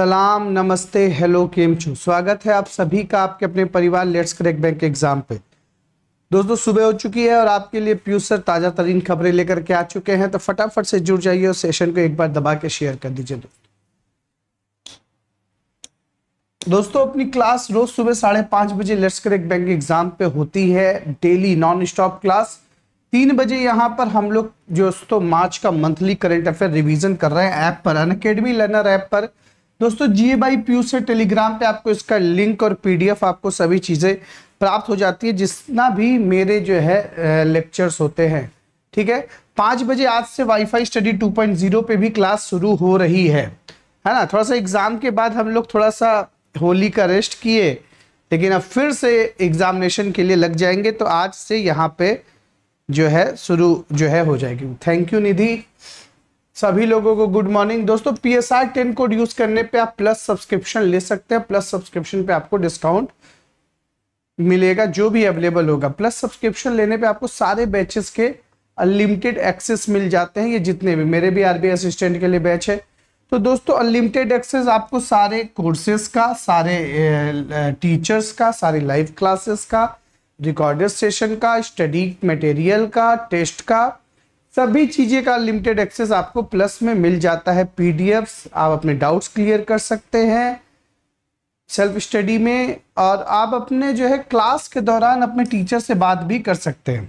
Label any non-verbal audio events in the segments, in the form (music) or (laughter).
सलाम नमस्ते हेलो केम छू स्वागत है आप सभी का आपके अपने परिवार लेट्स क्रैक बैंक एग्जाम पे दोस्तों सुबह हो चुकी है और आपके लिए पीयूष सर ताज़ा तरीन खबरें लेकर के आ चुके हैं तो फटाफट से जुड़ जाइए और सेशन को एक बार दबा के शेयर कर दीजिए दोस्तों दोस्तों अपनी क्लास रोज सुबह साढ़े पांच बजे लेट्स क्रैक बैंक एग्जाम पे होती है डेली नॉन स्टॉप क्लास तीन बजे यहाँ पर हम लोग दोस्तों मार्च का मंथली करेंट अफेयर रिविजन कर रहे हैं ऐप पर अन लर्नर ऐप पर दोस्तों जी बाई पी से टेलीग्राम पे आपको इसका लिंक और पीडीएफ आपको सभी चीज़ें प्राप्त हो जाती है जितना भी मेरे जो है लेक्चर्स होते हैं ठीक है पाँच बजे आज से वाईफाई स्टडी 2.0 पे भी क्लास शुरू हो रही है है ना थोड़ा सा एग्ज़ाम के बाद हम लोग थोड़ा सा होली का रेस्ट किए लेकिन अब फिर से एग्ज़ामिनेशन के लिए लग जाएंगे तो आज से यहाँ पे जो है शुरू जो है हो जाएगी थैंक यू निधि सभी लोगों को गुड मॉर्निंग दोस्तों P S R ten code use करने पे आप प्लस सब्सक्रिप्शन ले सकते हैं प्लस सब्सक्रिप्शन पे आपको डिस्काउंट मिलेगा जो भी अवेलेबल होगा प्लस सब्सक्रिप्शन लेने पे आपको सारे बैचेस के अनलिमिटेड एक्सेस मिल जाते हैं ये जितने भी मेरे भी आरबीआई असिस्टेंट के लिए बैच है तो दोस्तों अनलिमिटेड एक्सेस आपको सारे कोर्सेज का सारे टीचर्स का सारे लाइव क्लासेस का रिकॉर्डेड सेशन का स्टडी मटेरियल का टेस्ट का सभी चीजें का लिमिटेड एक्सेस आपको प्लस में मिल जाता है पीडीएफ आप अपने डाउट्स क्लियर कर सकते हैं सेल्फ स्टडी में और आप अपने जो है क्लास के दौरान अपने टीचर से बात भी कर सकते हैं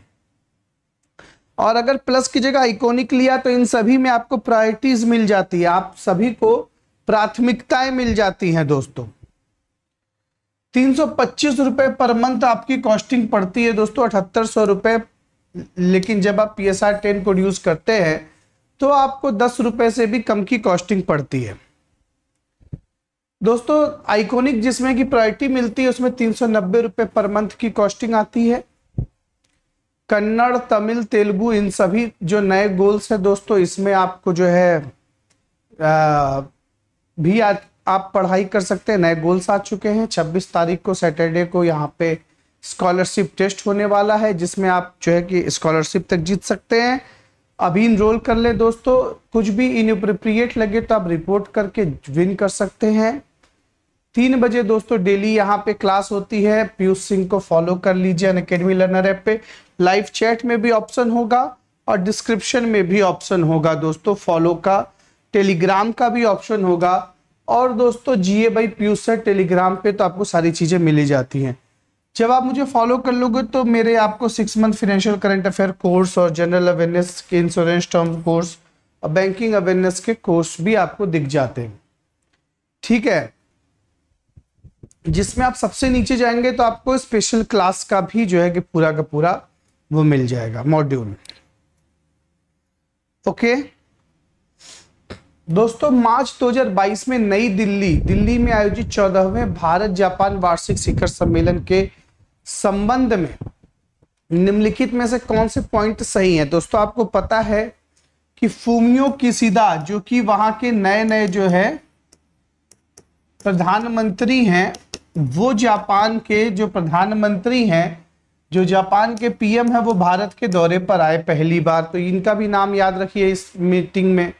और अगर प्लस की जगह इकोनिक लिया तो इन सभी में आपको प्रायोरिटीज मिल जाती है आप सभी को प्राथमिकताएं मिल जाती हैं दोस्तों तीन सौ पच्चीस रुपए पर मंथ आपकी कॉस्टिंग पड़ती है दोस्तों अठहत्तर सौ रुपए लेकिन जब आप P S R ten produce use करते हैं तो आपको दस रुपये से भी कम की कॉस्टिंग पड़ती है दोस्तों आइकॉनिक जिसमें की प्रायोरिटी मिलती है उसमें तीन सौ नब्बे रुपए पर मंथ की कॉस्टिंग आती है कन्नड़ तमिल तेलुगु इन सभी जो नए गोल्स हैं दोस्तों इसमें आपको जो है आ, भी आ, आप पढ़ाई कर सकते हैं नए गोल्स आ चुके हैं 26 तारीख को सैटरडे को यहाँ पे स्कॉलरशिप टेस्ट होने वाला है जिसमें आप जो है कि स्कॉलरशिप तक जीत सकते हैं अभी इनरोल कर ले दोस्तों कुछ भी इनप्रोप्रिएट लगे तो आप रिपोर्ट करके विन कर सकते हैं तीन बजे दोस्तों डेली यहाँ पे क्लास होती है पीयूष सिंह को फॉलो कर लीजिए अनकेडमी लर्नर ऐप पे लाइव चैट में भी ऑप्शन होगा और डिस्क्रिप्शन में भी ऑप्शन होगा दोस्तों फॉलो का टेलीग्राम का भी ऑप्शन होगा और दोस्तों GA by Piyush sir Telegram पे तो आपको सारी चीज़ें मिली जाती हैं जब आप मुझे फॉलो कर लोगे तो मेरे आपको six month financial current affair course और जनरल अवेयरनेस के इंश्योरेंस टर्म कोर्स और बैंकिंग अवेयरनेस के कोर्स भी आपको दिख जाते हैं ठीक है जिसमें आप सबसे नीचे जाएंगे तो आपको स्पेशल क्लास का भी जो है कि पूरा का पूरा वो मिल जाएगा मॉड्यूल ओके दोस्तों मार्च 2022 में नई दिल्ली दिल्ली में आयोजित चौदहवें भारत जापान वार्षिक शिखर सम्मेलन के संबंध में निम्नलिखित में से कौन से पॉइंट सही है दोस्तों आपको पता है कि फूमियो किसिदा जो कि वहां के नए नए जो है प्रधानमंत्री हैं वो जापान के जो प्रधानमंत्री हैं जो जापान के पीएम हैं वो भारत के दौरे पर आए पहली बार तो इनका भी नाम याद रखिए इस मीटिंग में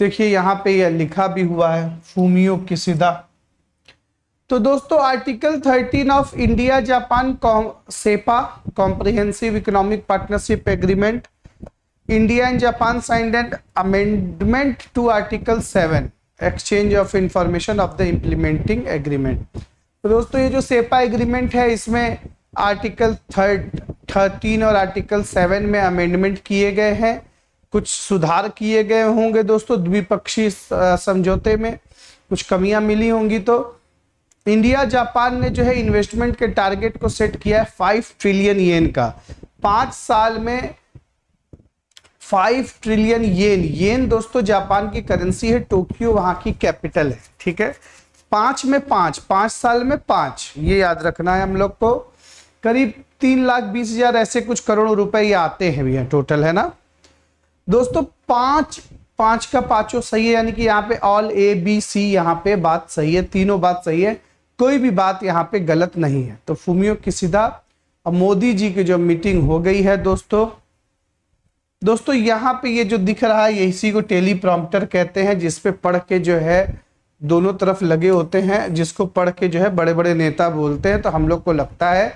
देखिए यहाँ पे यह लिखा भी हुआ है फूमियो किसिदा तो दोस्तों article 13 of India Japan CEPA comprehensive economic partnership agreement India and Japan signed and amendment to article 7 exchange of information of the implementing agreement तो दोस्तों ये जो सेपा एग्रीमेंट है इसमें आर्टिकल थर्ड थर्टीन और article seven में amendment किए गए हैं कुछ सुधार किए गए होंगे दोस्तों द्विपक्षीय समझौते में कुछ कमियां मिली होंगी तो इंडिया जापान ने जो है इन्वेस्टमेंट के टारगेट को सेट किया है फाइव ट्रिलियन येन का पांच साल में फाइव ट्रिलियन येन येन दोस्तों जापान की करेंसी है टोक्यो वहां की कैपिटल है ठीक है पांच में पांच पांच साल में पांच ये याद रखना है हम लोग को करीब तीन लाख बीस हजार ऐसे कुछ करोड़ रुपए ये आते हैं भैया टोटल है ना दोस्तों पांच पांच का पांचों सही है यानी कि यहाँ पे ऑल ए बी सी यहाँ पे बात सही है तीनों बात सही है कोई भी बात यहाँ पे गलत नहीं है तो फूमियो किसिदा और मोदी जी की जो मीटिंग हो गई है दोस्तों दोस्तों यहाँ पे ये जो दिख रहा है ये इसी को टेलीप्रॉम्प्टर कहते हैं जिसपे पढ़ के जो है दोनों तरफ लगे होते हैं जिसको पढ़ के जो है बड़े बड़े नेता बोलते हैं तो हम लोग को लगता है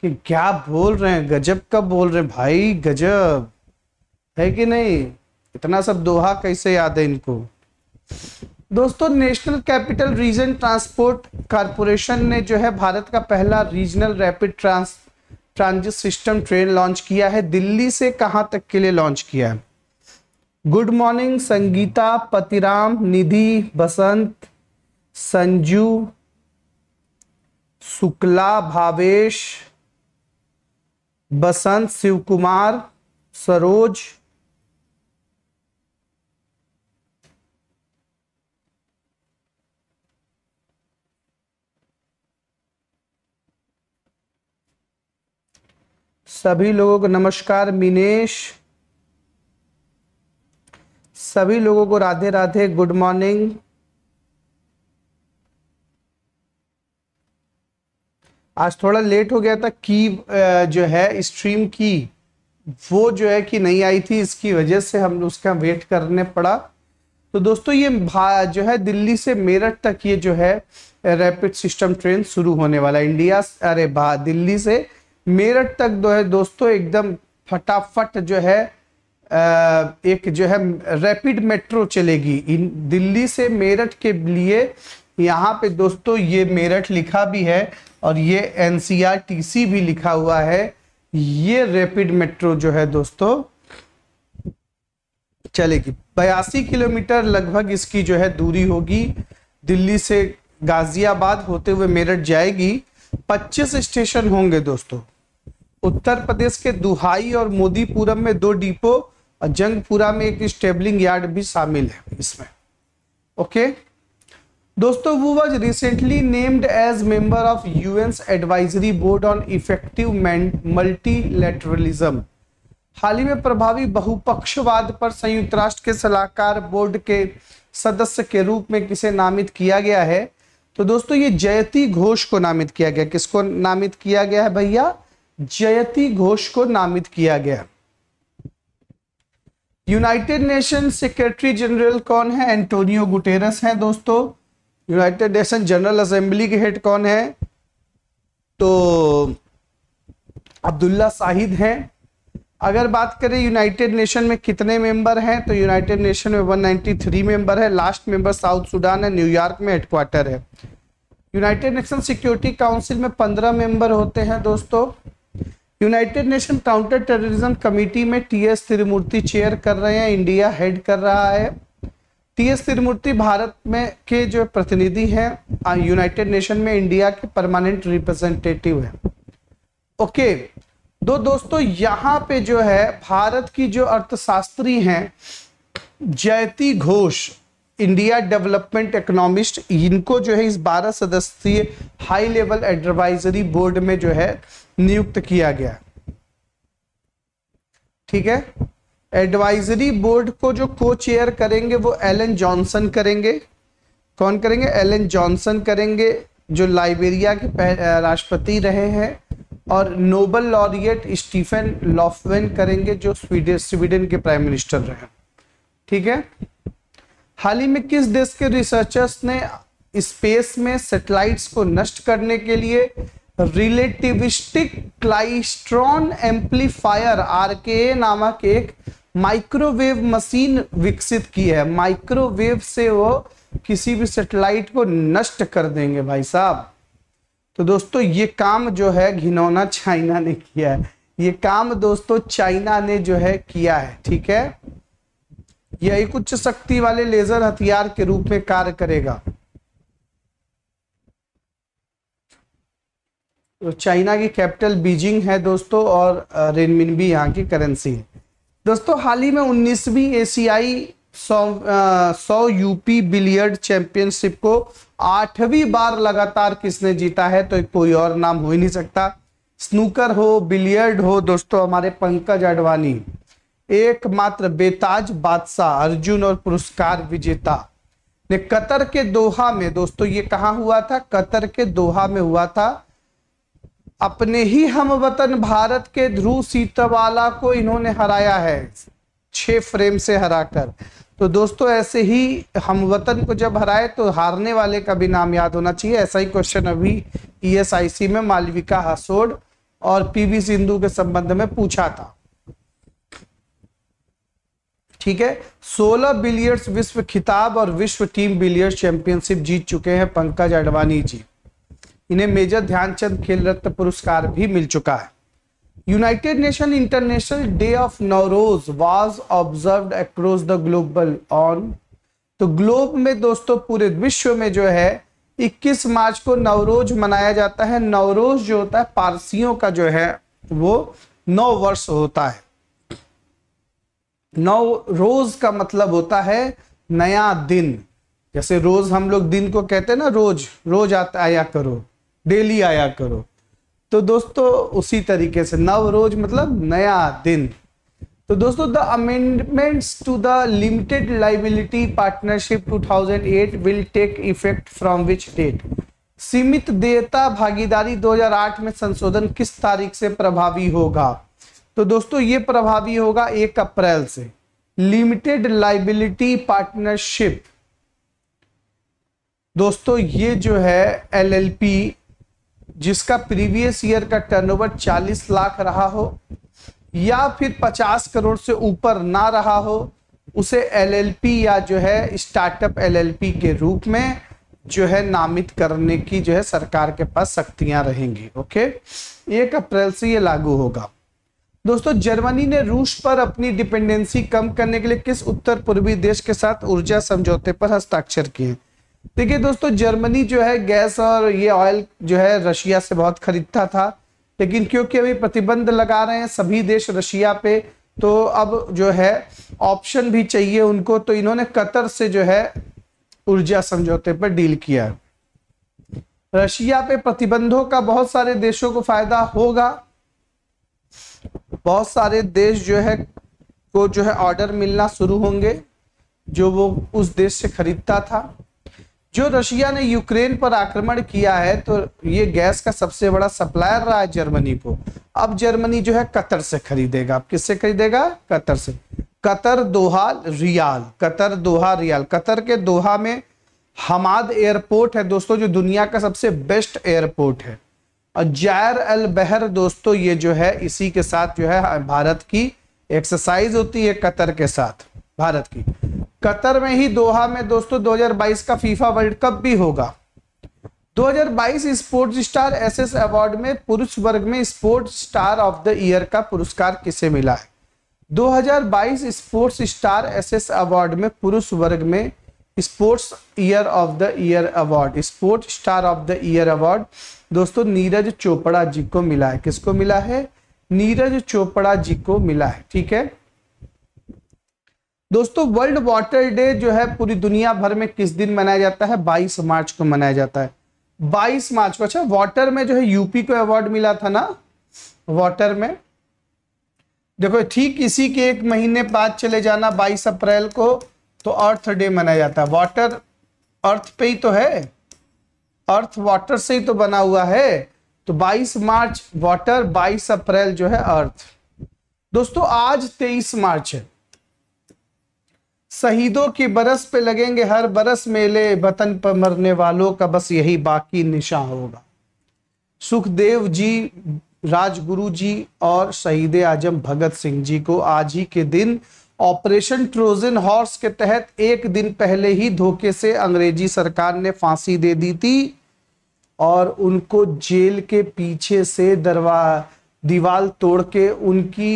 कि क्या बोल रहे हैं गजब कब बोल रहे हैं भाई गजब है कि नहीं इतना सब दोहा कैसे याद है इनको दोस्तों national capital region transport corporation ने जो है भारत का पहला regional rapid trans transit system train launch किया है दिल्ली से कहाँ तक के लिए लॉन्च किया है गुड मॉर्निंग संगीता पतिराम निधि बसंत संजू शुक्ला भावेश बसंत शिव कुमार सरोज सभी लोगों को नमस्कार मिनेश सभी लोगों को राधे राधे गुड मॉर्निंग आज थोड़ा लेट हो गया था की जो है स्ट्रीम की वो जो है कि नहीं आई थी इसकी वजह से हम उसका वेट करने पड़ा तो दोस्तों ये जो है दिल्ली से मेरठ तक ये जो है रैपिड सिस्टम ट्रेन शुरू होने वाला इंडिया अरे भा दिल्ली से मेरठ तक जो है दोस्तों एकदम फटाफट जो है एक जो है रैपिड मेट्रो चलेगी इन दिल्ली से मेरठ के लिए यहाँ पे दोस्तों ये मेरठ लिखा भी है और ये एन भी लिखा हुआ है ये रैपिड मेट्रो जो है दोस्तों चलेगी बयासी किलोमीटर लगभग इसकी जो है दूरी होगी दिल्ली से गाजियाबाद होते हुए मेरठ जाएगी 25 स्टेशन होंगे दोस्तों उत्तर प्रदेश के दुहाई और मोदीपुरम में दो डिपो और जंगपुरा में एक स्टेबलिंग यार्ड भी शामिल है इसमें ओके दोस्तों वो was recently named as member of UN's advisory board on effective multilateralism हाल ही में प्रभावी बहुपक्षवाद पर संयुक्त राष्ट्र के सलाहकार बोर्ड के सदस्य के रूप में किसे नामित किया गया है तो दोस्तों ये जयती घोष को नामित किया गया किसको नामित किया गया है भैया जयती घोष को नामित किया गया यूनाइटेड नेशन सेक्रेटरी जनरल कौन है एंटोनियो गुटेरस हैं दोस्तों यूनाइटेड नेशन जनरल असेंबली के हेड कौन है तो अब्दुल्ला साहिद है अगर बात करें यूनाइटेड नेशन में कितने मेंबर हैं तो यूनाइटेड नेशन में 193 मेंबर है लास्ट मेंबर साउथ सूडान है न्यूयॉर्क में हेडक्वार्टर है यूनाइटेड नेशन सिक्योरिटी काउंसिल में 15 मेंबर होते हैं दोस्तों United Nation counter terrorism committee में टी एस त्रिमूर्ति चेयर कर रहे हैं इंडिया हेड कर रहा है टी एस त्रिमूर्ति भारत में के जो प्रतिनिधि हैं यूनाइटेड नेशन में इंडिया के परमानेंट रिप्रेजेंटेटिव है ओके दो दोस्तों यहाँ पे जो है भारत की जो अर्थशास्त्री हैं जयती घोष इंडिया डेवलपमेंट इकोनॉमिस्ट इनको जो है इस बारह सदस्यीय हाई लेवल एडवाइजरी बोर्ड में जो है नियुक्त किया गया ठीक है एडवाइजरी बोर्ड को जो को चेयर करेंगे वो एलन जॉनसन करेंगे कौन करेंगे एलन जॉनसन करेंगे जो लाइबेरिया के राष्ट्रपति रहे हैं और नोबल लॉरिएट स्टीफन लॉफवेन करेंगे जो स्वीडन स्वीडन के प्राइम मिनिस्टर रहे ठीक है हाल ही में किस देश के रिसर्चर्स ने स्पेस में सेटेलाइट्स को नष्ट करने के लिए रिलेटिविस्टिक क्लाइस्ट्रॉन एम्पलीफायर आरके नामक एक माइक्रोवेव मशीन विकसित की है माइक्रोवेव से वो किसी भी सेटेलाइट को नष्ट कर देंगे भाई साहब तो दोस्तों ये काम जो है घिनौना चाइना ने किया है ये काम दोस्तों चाइना ने जो है किया है ठीक है यह एक उच्च शक्ति वाले लेजर हथियार के रूप में कार्य करेगा तो चाइना की कैपिटल बीजिंग है दोस्तों और रेनमिन भी यहाँ की करेंसी है दोस्तों हाल ही में उन्नीसवीं एशियाई सौ सौ यूपी बिलियर्ड चैंपियनशिप को आठवीं बार लगातार किसने जीता है तो कोई और नाम हो ही नहीं सकता स्नूकर हो बिलियर्ड हो दोस्तों हमारे पंकज अडवाणी एकमात्र बेताज बादशाह अर्जुन और पुरस्कार विजेता ने कतर के दोहा में दोस्तों ये कहाँ हुआ था कतर के दोहा में हुआ था अपने ही हम वतन भारत के ध्रुव सीतावाला को इन्होंने हराया है छह फ्रेम से हराकर तो दोस्तों ऐसे ही हम वतन को जब हराए तो हारने वाले का भी नाम याद होना चाहिए ऐसा ही क्वेश्चन अभी ईएसआईसी e में मालविका हसोड़ और पीवी सिंधु के संबंध में पूछा था ठीक है 16 बिलियर्ड्स विश्व खिताब और विश्व टीम बिलियर्ड्स चैंपियनशिप जीत चुके हैं पंकज अडवाणी जी इन्हें मेजर ध्यानचंद खेल रत्न पुरस्कार भी मिल चुका है United Nation international day of Navroz was observe across the global on तो ग्लोब में दोस्तों पूरे विश्व में जो है 21 मार्च को नवरोज मनाया जाता है नवरोज जो होता है पारसियों का जो है वो नौ वर्ष होता है नौ रोज का मतलब होता है नया दिन जैसे रोज हम लोग दिन को कहते हैं ना रोज रोज आता आया करो डेली आया करो तो दोस्तों उसी तरीके से नव रोज मतलब नया दिन तो दोस्तों the amendments to the limited liability partnership 2008 will take effect from which date सीमित देयता भागीदारी 2008 में संशोधन किस तारीख से प्रभावी होगा तो दोस्तों ये प्रभावी होगा एक अप्रैल से लिमिटेड लाइबिलिटी पार्टनरशिप दोस्तों ये जो है एलएलपी जिसका प्रीवियस ईयर का टर्नओवर 40 लाख रहा हो या फिर 50 करोड़ से ऊपर ना रहा हो उसे एलएलपी या जो है स्टार्टअप एलएलपी के रूप में जो है नामित करने की जो है सरकार के पास शक्तियां रहेंगी ओके एक अप्रैल से ये लागू होगा दोस्तों जर्मनी ने रूस पर अपनी डिपेंडेंसी कम करने के लिए किस उत्तर पूर्वी देश के साथ ऊर्जा समझौते पर हस्ताक्षर किए देखिए दोस्तों जर्मनी जो है गैस और ये ऑयल जो है रशिया से बहुत खरीदता था लेकिन क्योंकि अभी प्रतिबंध लगा रहे हैं सभी देश रशिया पे तो अब जो है ऑप्शन भी चाहिए उनको तो इन्होंने कतर से जो है ऊर्जा समझौते पर डील किया रशिया पे प्रतिबंधों का बहुत सारे देशों को फायदा होगा बहुत सारे देश जो है को जो है ऑर्डर मिलना शुरू होंगे जो वो उस देश से खरीदता था जो रशिया ने यूक्रेन पर आक्रमण किया है तो ये गैस का सबसे बड़ा सप्लायर रहा है जर्मनी को अब जर्मनी जो है कतर से खरीदेगा अब किससे खरीदेगा कतर से Qatar Doha riyal Qatar Doha riyal Qatar के दोहा में हमाद एयरपोर्ट है दोस्तों जो दुनिया का सबसे बेस्ट एयरपोर्ट है और जायर अल बहर दोस्तों ये जो है इसी के साथ जो है भारत की एक्सरसाइज होती है कतर के साथ भारत की कतर में ही दोहा में दोस्तों 2022 का फीफा वर्ल्ड कप भी होगा 2022 स्पोर्ट्स स्टार एसएस अवार्ड में पुरुष वर्ग में sports star of the year का पुरस्कार किसे मिला है 2022 स्पोर्ट्स स्टार एसएस अवार्ड में पुरुष वर्ग में sports year of the year award sports star of the year award दोस्तों नीरज चोपड़ा जी को मिला है किसको मिला है नीरज चोपड़ा जी को मिला है ठीक है दोस्तों वर्ल्ड वाटर डे जो है पूरी दुनिया भर में किस दिन मनाया जाता है 22 मार्च को मनाया जाता है 22 मार्च को अच्छा वाटर में जो है यूपी को अवार्ड मिला था ना वाटर में देखो ठीक इसी के एक महीने बाद चले जाना 22 अप्रैल को तो अर्थ डे मनाया जाता है वाटर अर्थ पे ही तो है अर्थ वाटर से ही तो बना हुआ है तो 22 मार्च वाटर 22 अप्रैल जो है अर्थ दोस्तों आज 23 मार्च है शहीदों की बरस पे लगेंगे हर बरस मेले वतन पर मरने वालों का बस यही बाकी निशा होगा सुखदेव जी राजगुरु जी और शहीद आजम भगत सिंह जी को आज ही के दिन ऑपरेशन ट्रोजन हॉर्स के तहत एक दिन पहले ही धोखे से अंग्रेजी सरकार ने फांसी दे दी थी और उनको जेल के पीछे से दरवा दीवार तोड़ के उनकी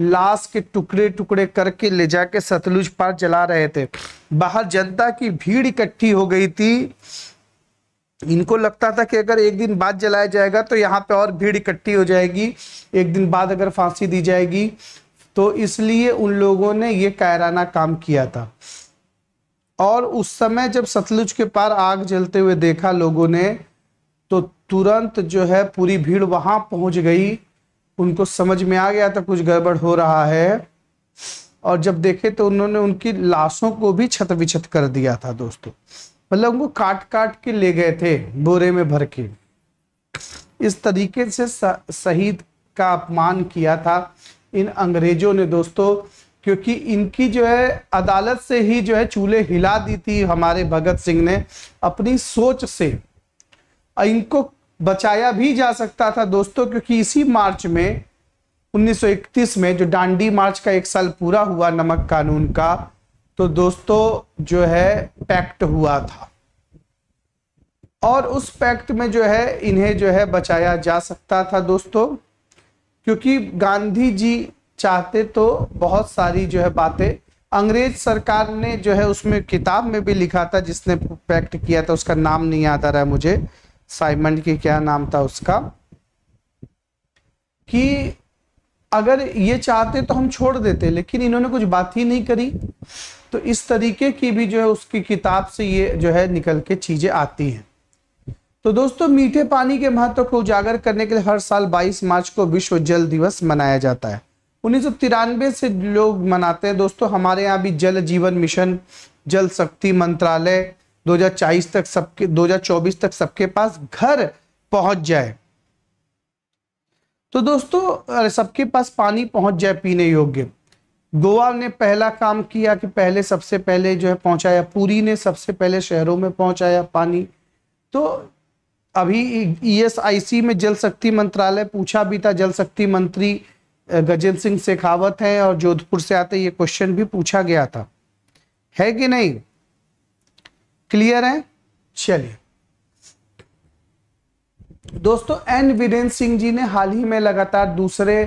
लाश के टुकड़े टुकड़े करके ले जाके सतलुज पार जला रहे थे बाहर जनता की भीड़ इकट्ठी हो गई थी इनको लगता था कि अगर एक दिन बाद जलाया जाएगा तो यहाँ पे और भीड़ इकट्ठी हो जाएगी एक दिन बाद अगर फांसी दी जाएगी तो इसलिए उन लोगों ने ये कायराना काम किया था और उस समय जब सतलुज के पार आग जलते हुए देखा लोगों ने तो तुरंत जो है पूरी भीड़ वहां पहुंच गई उनको समझ में आ गया था तो कुछ गड़बड़ हो रहा है और जब देखे तो उन्होंने उनकी लाशों को भी छत विछत कर दिया था दोस्तों मतलब उनको काट काट के ले गए थे बोरे में भर के इस तरीके से शहीद का अपमान किया था इन अंग्रेजों ने दोस्तों क्योंकि इनकी जो है अदालत से ही जो है चूल्हे हिला दी थी हमारे भगत सिंह ने अपनी सोच से इनको बचाया भी जा सकता था दोस्तों क्योंकि इसी मार्च में 1931 में जो डांडी मार्च का एक साल पूरा हुआ नमक कानून का तो दोस्तों जो है पैक्ट हुआ था और उस पैक्ट में जो है इन्हें जो है बचाया जा सकता था दोस्तों क्योंकि गांधी जी चाहते तो बहुत सारी जो है बातें अंग्रेज सरकार ने जो है उसमें किताब में भी लिखा था जिसने पैक्ट किया था उसका नाम नहीं आता रहा मुझे साइमन के क्या नाम था उसका कि अगर ये चाहते तो हम छोड़ देते लेकिन इन्होंने कुछ बात ही नहीं करी तो इस तरीके की भी जो है उसकी किताब से ये जो है निकल के चीज़ें आती हैं तो दोस्तों मीठे पानी के महत्व को उजागर करने के लिए हर साल 22 मार्च को विश्व जल दिवस मनाया जाता है उन्नीस से लोग मनाते हैं दोस्तों हमारे यहाँ भी जल जीवन मिशन जल शक्ति मंत्रालय 2024 तक सबके 2024 तक सबके पास घर पहुंच जाए तो दोस्तों सबके पास पानी पहुंच जाए पीने योग्य गोवा ने पहला काम किया कि पहले सबसे पहले जो है पहुंचाया पूरी ने सबसे पहले शहरों में पहुंचाया पानी तो अभी ईएसआईसी में जल शक्ति मंत्रालय पूछा भी था जल शक्ति मंत्री गजेंद्र सिंह शेखावत हैं और जोधपुर से आते ये क्वेश्चन भी पूछा गया था है कि नहीं क्लियर है चलिए दोस्तों एन वीरेंद्र सिंह जी ने हाल ही में लगातार दूसरे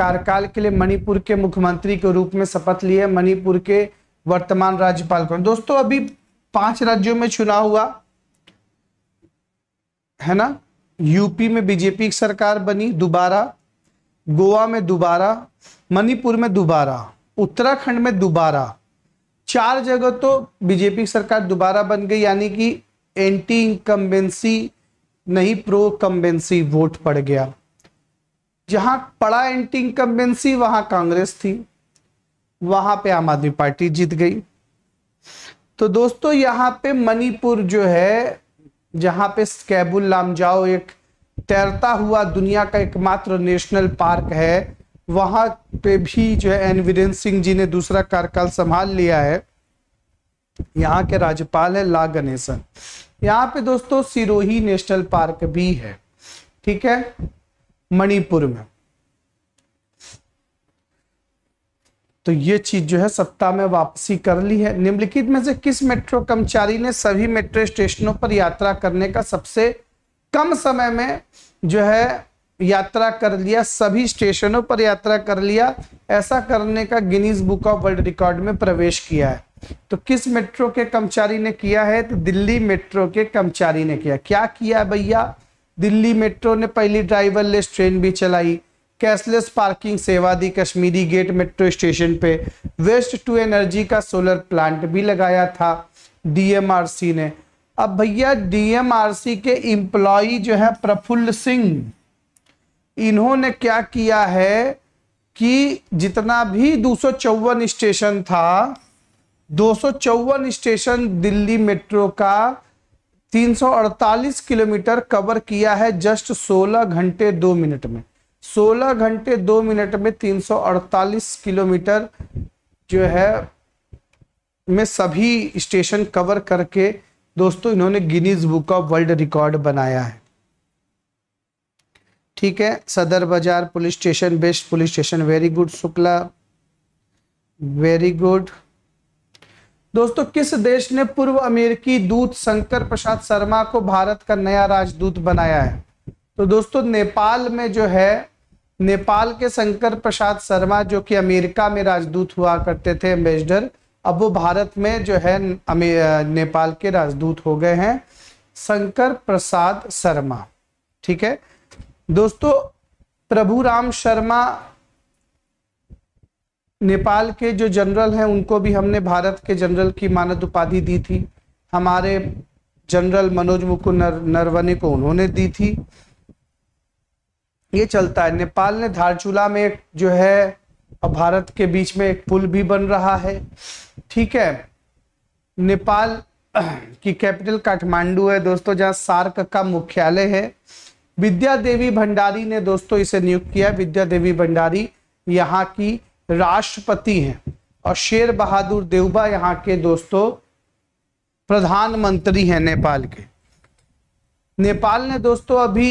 कार्यकाल के लिए मणिपुर के मुख्यमंत्री के रूप में शपथ ली है मणिपुर के वर्तमान राज्यपाल कौन दोस्तों अभी पांच राज्यों में चुनाव हुआ है ना यूपी में बीजेपी की सरकार बनी दोबारा गोवा में दोबारा मणिपुर में दोबारा उत्तराखंड में दोबारा चार जगह तो बीजेपी सरकार दोबारा बन गई यानी कि एंटी इंकम्बेंसी नहीं प्रो कम्बेंसी वोट पड़ गया जहां पड़ा एंटी इंकम्बेंसी वहां कांग्रेस थी वहां पे आम आदमी पार्टी जीत गई तो दोस्तों यहां पे मणिपुर जो है जहां पे स्कैबुल लामजाओ एक तैरता हुआ दुनिया का एकमात्र नेशनल पार्क है वहाँ पे भी जो है एन वीरेंद्र सिंह जी ने दूसरा कार्यकाल संभाल लिया है यहाँ के राज्यपाल है ला गणेशन यहाँ पे दोस्तों सिरोही नेशनल पार्क भी है ठीक है मणिपुर में तो ये चीज जो है सप्ताह में वापसी कर ली है निम्नलिखित में से किस मेट्रो कर्मचारी ने सभी मेट्रो स्टेशनों पर यात्रा करने का सबसे कम समय में जो है यात्रा कर लिया सभी स्टेशनों पर यात्रा कर लिया ऐसा करने का Guinness book of world record में प्रवेश किया है तो किस मेट्रो के कर्मचारी ने किया है तो दिल्ली मेट्रो के कर्मचारी ने किया क्या किया भैया दिल्ली मेट्रो ने पहली ड्राइवर लेस ट्रेन भी चलाई कैशलेस पार्किंग सेवा दी कश्मीरी गेट मेट्रो स्टेशन पे वेस्ट टू एनर्जी का सोलर प्लांट भी लगाया था डीएमआरसी ने अब भैया डीएमआरसी के एम्प्लॉय जो है प्रफुल्ल सिंह इन्होंने क्या किया है कि जितना भी दो स्टेशन था दो स्टेशन दिल्ली मेट्रो का 348 किलोमीटर कवर किया है जस्ट 16 घंटे दो मिनट में 16 घंटे दो मिनट में 348 किलोमीटर जो है में सभी स्टेशन कवर करके दोस्तों इन्होंने Guinness book of world record बनाया है ठीक है Sadar Bazar police station best police station very good Shukla very good दोस्तों किस देश ने पूर्व अमेरिकी दूत शंकर प्रसाद शर्मा को भारत का नया राजदूत बनाया है तो दोस्तों नेपाल में जो है नेपाल के शंकर प्रसाद शर्मा जो कि अमेरिका में राजदूत हुआ करते थे एम्बेसडर अब वो भारत में जो है नेपाल के राजदूत हो गए हैं शंकर प्रसाद शर्मा ठीक है दोस्तों प्रभु राम शर्मा नेपाल के जो जनरल हैं उनको भी हमने भारत के जनरल की मानद उपाधि दी थी हमारे जनरल मनोज मुकुंद नर, नरवने को उन्होंने दी थी ये चलता है नेपाल ने धारचूला में एक जो है और भारत के बीच में एक पुल भी बन रहा है ठीक है नेपाल (clears throat) की कैपिटल काठमांडू है दोस्तों जहाँ सार्क का मुख्यालय है विद्या देवी भंडारी ने दोस्तों इसे नियुक्त किया विद्या देवी भंडारी यहाँ की राष्ट्रपति हैं और शेर बहादुर देवबा यहाँ के दोस्तों प्रधानमंत्री हैं नेपाल के नेपाल ने दोस्तों अभी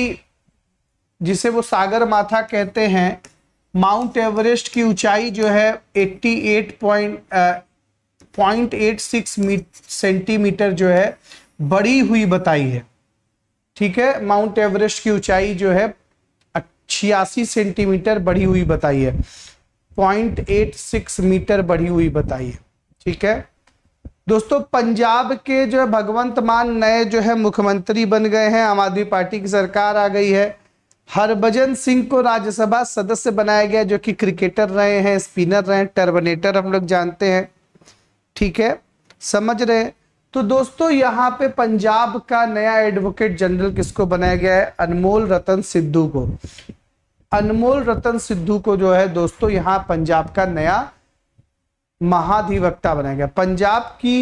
जिसे वो सागर माथा कहते हैं माउंट एवरेस्ट की ऊंचाई जो है 88 point point eight six centimetre जो है बड़ी हुई बताई है ठीक है माउंट एवरेस्ट की ऊंचाई जो है छियासी सेंटीमीटर बढ़ी हुई बताई है पॉइंट एट सिक्स मीटर बढ़ी हुई बताई है ठीक है दोस्तों पंजाब के जो है भगवंत मान नए जो है मुख्यमंत्री बन गए हैं आम आदमी पार्टी की सरकार आ गई है हरभजन सिंह को राज्यसभा सदस्य बनाया गया जो कि क्रिकेटर रहे हैं स्पिनर रहे हैं टर्बनेटर हम लोग जानते हैं ठीक है समझ रहे हैं तो दोस्तों यहाँ पे पंजाब का नया एडवोकेट जनरल किसको बनाया गया है अनमोल रतन सिद्धू को अनमोल रतन सिद्धू को जो है दोस्तों यहाँ पंजाब का नया महाधिवक्ता बनाया गया पंजाब की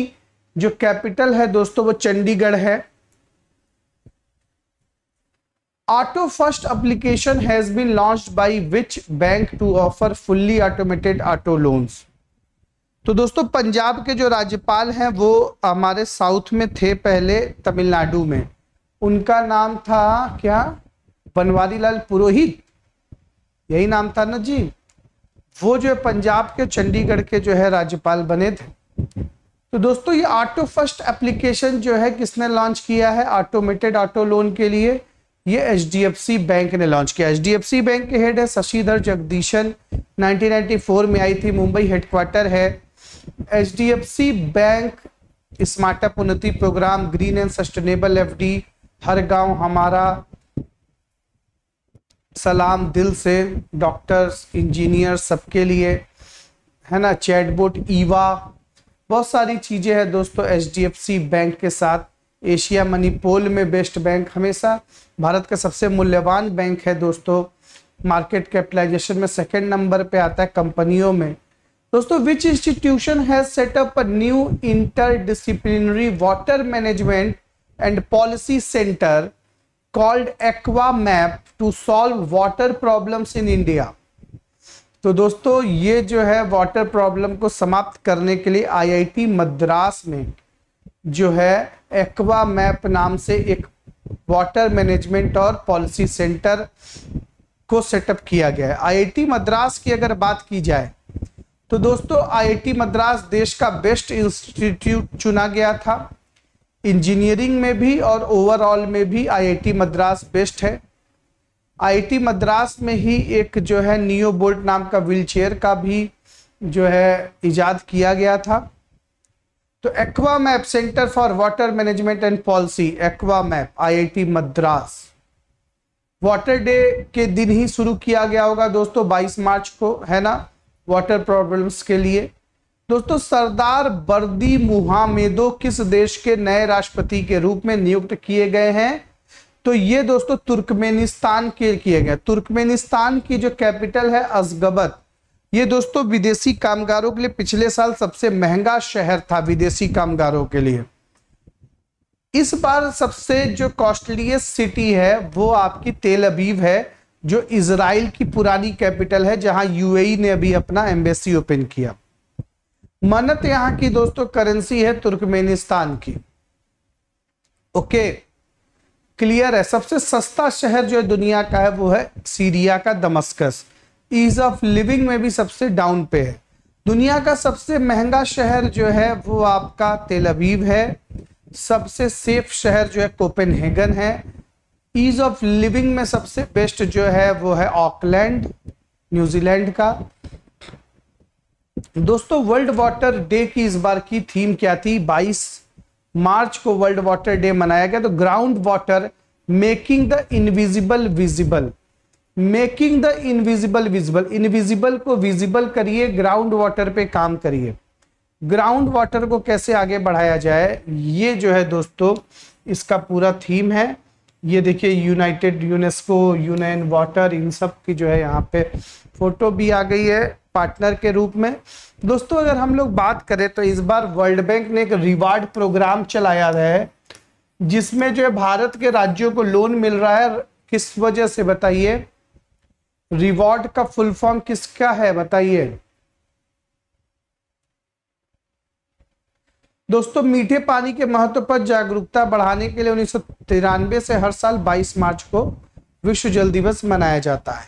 जो कैपिटल है दोस्तों वो चंडीगढ़ है auto first application has been launch by which bank to offer fully automated auto loans तो दोस्तों पंजाब के जो राज्यपाल हैं वो हमारे साउथ में थे पहले तमिलनाडु में उनका नाम था क्या बनवारी लाल पुरोहित यही नाम था ना जी वो जो है पंजाब के चंडीगढ़ के जो है राज्यपाल बने थे तो दोस्तों ये ऑटो फर्स्ट एप्लीकेशन जो है किसने लॉन्च किया है ऑटोमेटेड ऑटो लोन के लिए ये एच बैंक ने लॉन्च किया एच बैंक के हेड है शशिधर जगदीशन 1994 में आई थी मुंबई हेडक्वार्टर है H D F C bank smartup Unnati program green and sustainable F D हर गांव हमारा सलाम दिल से डॉक्टर्स इंजीनियर सबके लिए है ना चैटबोट ईवा बहुत सारी चीज़ें हैं दोस्तों H D F C bank के साथ एशिया मनीपोल में बेस्ट बैंक हमेशा भारत का सबसे मूल्यवान बैंक है दोस्तों मार्केट कैपिटलाइजेशन में सेकंड नंबर पे आता है कंपनियों में दोस्तों which institution has setup new inter disciplinary water management and policy centre called Aqua Map to solve water problems in India तो दोस्तों ये जो है वाटर प्रॉब्लम को समाप्त करने के लिए आईआईटी मद्रास में जो है एक्वा मैप नाम से एक वाटर मैनेजमेंट और पॉलिसी सेंटर को सेटअप किया गया है आईआईटी मद्रास की अगर बात की जाए तो दोस्तों आईआईटी मद्रास देश का बेस्ट इंस्टीट्यूट चुना गया था इंजीनियरिंग में भी और ओवरऑल में भी आईआईटी मद्रास बेस्ट है आईआईटी मद्रास में ही एक जो है नियो बोल्ट नाम का चेयर का भी जो है इजाद किया गया था तो Aqua Map centre for water management and policy Aqua Map IIT Madras water day के दिन ही शुरू किया गया होगा दोस्तों 22 मार्च को है ना वाटर प्रॉब्लम्स के लिए दोस्तों सरदार बर्दी मुहामेदो किस देश के नए राष्ट्रपति के रूप में नियुक्त किए गए हैं तो ये दोस्तों तुर्कमेनिस्तान के किए गए तुर्कमेनिस्तान की जो कैपिटल है असगबत ये दोस्तों विदेशी कामगारों के लिए पिछले साल सबसे महंगा शहर था विदेशी कामगारों के लिए इस बार सबसे जो कॉस्टलीस्ट सिटी है वो आपकी तेल अबीब है जो इसराइल की पुरानी कैपिटल है जहां यूएई ने अभी अपना एम्बेसी ओपन किया मनत यहां की दोस्तों करेंसी है तुर्कमेनिस्तान की ओके क्लियर है सबसे सस्ता शहर जो है दुनिया का है वो है सीरिया का दमस्कस ईज ऑफ लिविंग में भी सबसे डाउन पे है दुनिया का सबसे महंगा शहर जो है वो आपका तेलबीब है सबसे सेफ शहर जो है कोपेनहेगन है ईज ऑफ लिविंग में सबसे बेस्ट जो है वो है ऑकलैंड न्यूजीलैंड का दोस्तों वर्ल्ड वाटर डे की इस बार की थीम क्या थी 22 मार्च को वर्ल्ड वाटर डे मनाया गया तो ground water making the invisible visible making the invisible visible invisible को विजिबल करिए ग्राउंड वाटर पे काम करिए ग्राउंड वाटर को कैसे आगे बढ़ाया जाए ये जो है दोस्तों इसका पूरा थीम है ये देखिए यूनाइटेड यूनेस्को यूनियन वाटर इन सब की जो है यहाँ पे फोटो भी आ गई है पार्टनर के रूप में दोस्तों अगर हम लोग बात करें तो इस बार वर्ल्ड बैंक ने एक रिवार्ड प्रोग्राम चलाया है जिसमें जो है भारत के राज्यों को लोन मिल रहा है किस वजह से बताइए रिवॉर्ड का फुल फॉर्म किसका है बताइए दोस्तों मीठे पानी के महत्व पर जागरूकता बढ़ाने के लिए उन्नीस से हर साल 22 मार्च को विश्व जल दिवस मनाया जाता है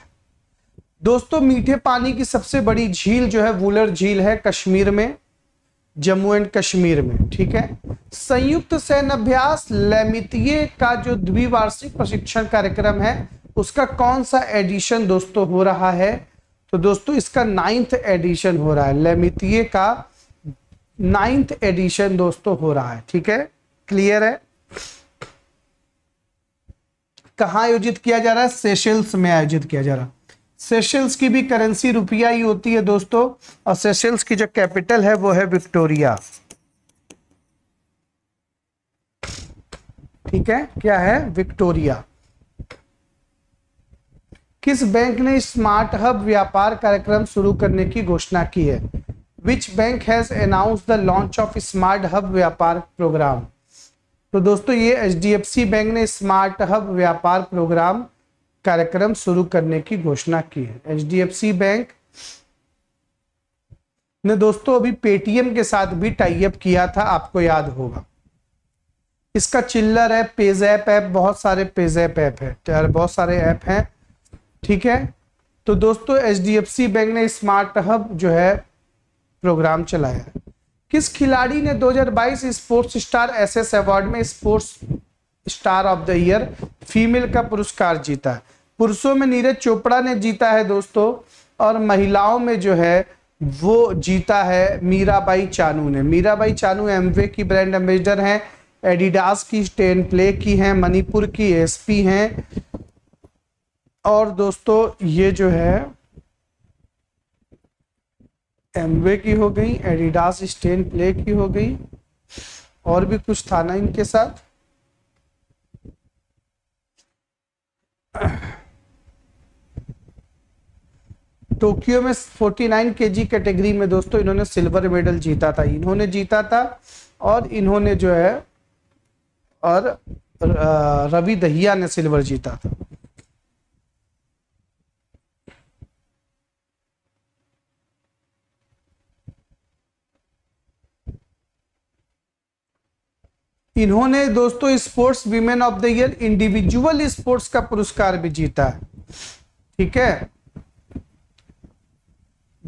दोस्तों मीठे पानी की सबसे बड़ी झील जो है वुलर झील है कश्मीर में जम्मू एंड कश्मीर में ठीक है संयुक्त सैन्य अभ्यास लैमितीय का जो द्विवार्षिक प्रशिक्षण कार्यक्रम है उसका कौन सा एडिशन दोस्तों हो रहा है तो दोस्तों इसका नाइन्थ एडिशन हो रहा है लैमितीय का नाइन्थ एडिशन दोस्तों हो रहा है ठीक है क्लियर है कहा आयोजित किया जा रहा है सेशल्स में आयोजित किया जा रहा है सेशल्स की भी करेंसी रुपया ही होती है दोस्तों और सेशल्स की जो कैपिटल है वो है विक्टोरिया ठीक है क्या है विक्टोरिया किस बैंक ने स्मार्ट हब व्यापार कार्यक्रम शुरू करने की घोषणा की है which bank has announce the launch of smart hub Vyapar program तो दोस्तों ये एचडीएफसी बैंक ने स्मार्ट हब व्यापार प्रोग्राम कार्यक्रम शुरू करने की घोषणा की है सी बैंक ने दोस्तों अभी पेटीएम के साथ भी टाइप किया था आपको याद होगा इसका चिल्लर है पेजैप ऐप बहुत सारे पेजैप ऐप है बहुत सारे ऐप हैं ठीक है तो दोस्तों एच बैंक ने स्मार्ट हब जो है प्रोग्राम चलाया किस खिलाड़ी ने 2022 स्पोर्ट्स स्टार एसएस अवार्ड में sports star of the year female का पुरस्कार जीता पुरुषों में नीरज चोपड़ा ने जीता है दोस्तों और महिलाओं में जो है वो जीता है मीराबाई चानू ने मीराबाई चानू एमवे की ब्रांड एम्बेसडर हैं एडिडास की स्टेन प्ले की हैं मणिपुर की एसपी हैं और दोस्तों ये जो है एमवे की हो गई एडिडास स्टेन प्ले की हो गई और भी कुछ था ना इनके साथ टोक्यो में 49 केजी कैटेगरी में दोस्तों इन्होंने सिल्वर मेडल जीता था इन्होंने जीता था और इन्होंने जो है और रवि दहिया ने सिल्वर जीता था इन्होंने दोस्तों sports women of the year individual sports का पुरस्कार भी जीता है ठीक है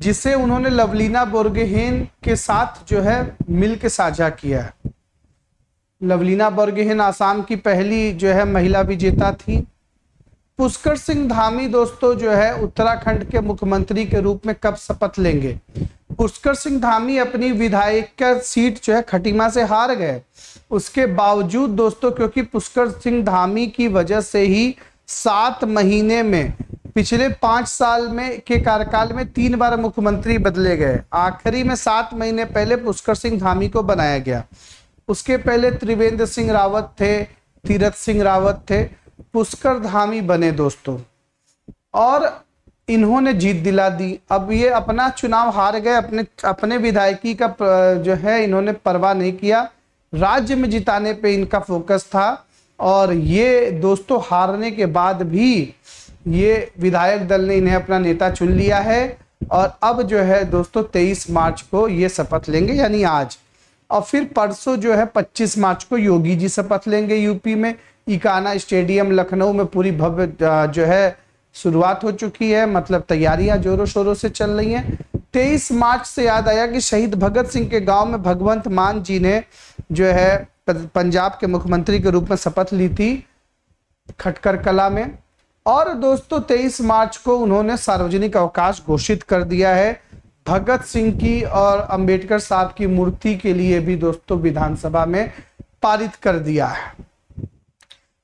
जिसे उन्होंने लवलीना बोर्गेहेन के साथ जो है मिल के साझा किया है लवलीना बोर्गेहेन आसाम की पहली जो है महिला विजेता थी पुष्कर सिंह धामी दोस्तों जो है उत्तराखंड के मुख्यमंत्री के रूप में कब शपथ लेंगे पुष्कर सिंह धामी अपनी का सीट जो है खटीमा से हार गए उसके बावजूद दोस्तों क्योंकि पुष्कर सिंह धामी की वजह से ही सात महीने में पिछले पांच साल में के कार्यकाल में तीन बार मुख्यमंत्री बदले गए आखिरी में सात महीने पहले पुष्कर सिंह धामी को बनाया गया उसके पहले त्रिवेंद्र सिंह रावत थे तीरथ सिंह रावत थे पुष्कर धामी बने दोस्तों और इन्होंने जीत दिला दी अब ये अपना चुनाव हार गए अपने अपने विधायकी का जो है इन्होंने परवाह नहीं किया राज्य में जिताने पे इनका फोकस था और ये दोस्तों हारने के बाद भी ये विधायक दल ने इन्हें अपना नेता चुन लिया है और अब जो है दोस्तों तेईस मार्च को ये शपथ लेंगे यानी आज और फिर परसों जो है पच्चीस मार्च को योगी जी शपथ लेंगे यूपी में इकाना स्टेडियम लखनऊ में पूरी भव्य जो है शुरुआत हो चुकी है मतलब तैयारियां जोरों शोरों से चल रही हैं तेईस मार्च से याद आया कि शहीद भगत सिंह के गांव में भगवंत मान जी ने जो है पंजाब के मुख्यमंत्री के रूप में शपथ ली थी खटकर कला में और दोस्तों 23 मार्च को उन्होंने सार्वजनिक अवकाश घोषित कर दिया है भगत सिंह की और अंबेडकर साहब की मूर्ति के लिए भी दोस्तों विधानसभा में पारित कर दिया है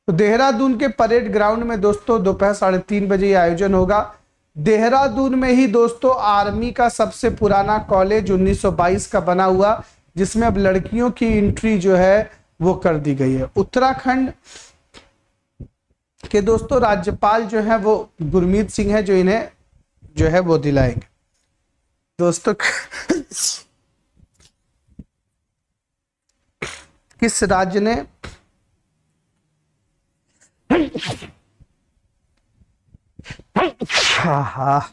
तो देहरादून के परेड ग्राउंड में दोस्तों दोपहर साढ़े तीन बजे ये आयोजन होगा देहरादून में ही दोस्तों आर्मी का सबसे पुराना कॉलेज 1922 का बना हुआ जिसमें अब लड़कियों की एंट्री जो है वो कर दी गई है उत्तराखंड के दोस्तों राज्यपाल जो है वो गुरमीत सिंह है जो इन्हें जो है वो दिलाएंगे दोस्तों किस राज्य ने はあ。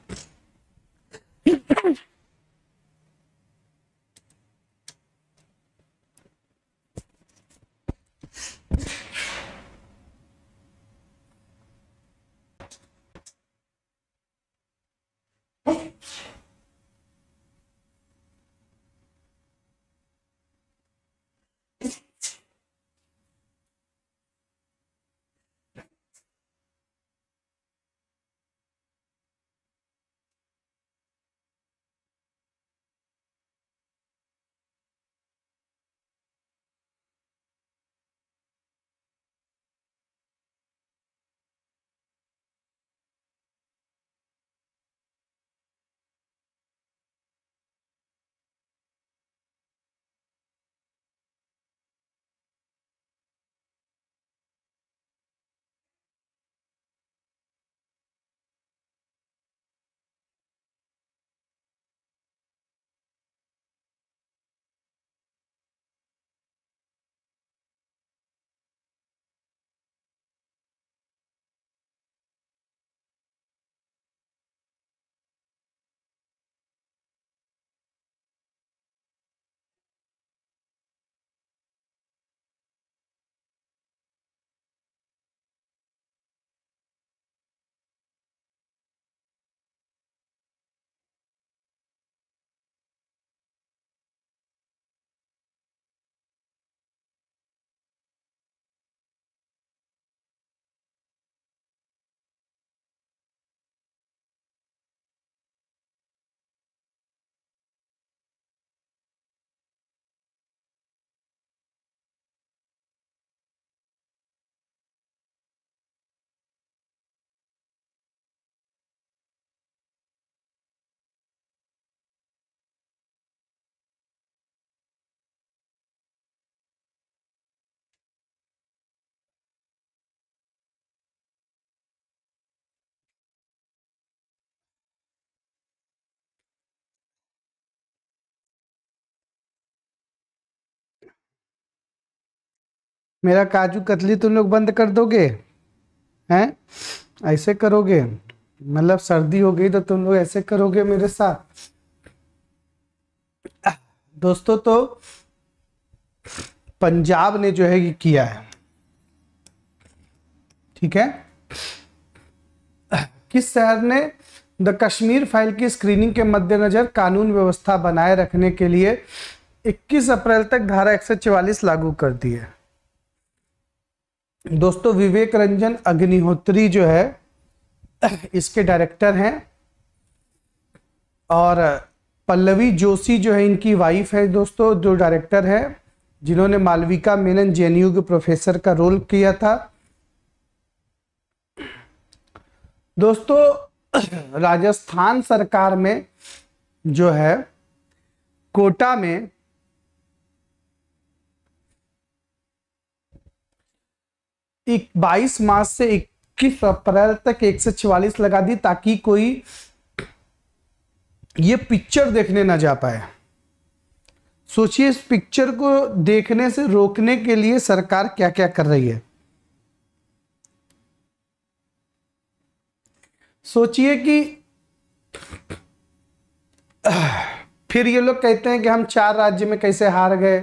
मेरा काजू कतली तुम लोग बंद कर दोगे हैं ऐसे करोगे मतलब सर्दी हो गई तो तुम लोग ऐसे करोगे मेरे साथ दोस्तों तो पंजाब ने जो है किया है ठीक है किस शहर ने द कश्मीर फाइल की स्क्रीनिंग के मद्देनजर कानून व्यवस्था बनाए रखने के लिए 21 अप्रैल तक धारा एक लागू कर दी है दोस्तों विवेक रंजन अग्निहोत्री जो है इसके डायरेक्टर हैं और पल्लवी जोशी जो है इनकी वाइफ है दोस्तों जो डायरेक्टर है जिन्होंने मालविका मेनन जे के प्रोफेसर का रोल किया था दोस्तों राजस्थान सरकार में जो है कोटा में बाईस मार्च से इक्कीस अप्रैल तक एक सौ छिवालीस लगा दी ताकि कोई ये पिक्चर देखने ना जा पाए सोचिए इस पिक्चर को देखने से रोकने के लिए सरकार क्या क्या कर रही है सोचिए कि फिर ये लोग कहते हैं कि हम चार राज्य में कैसे हार गए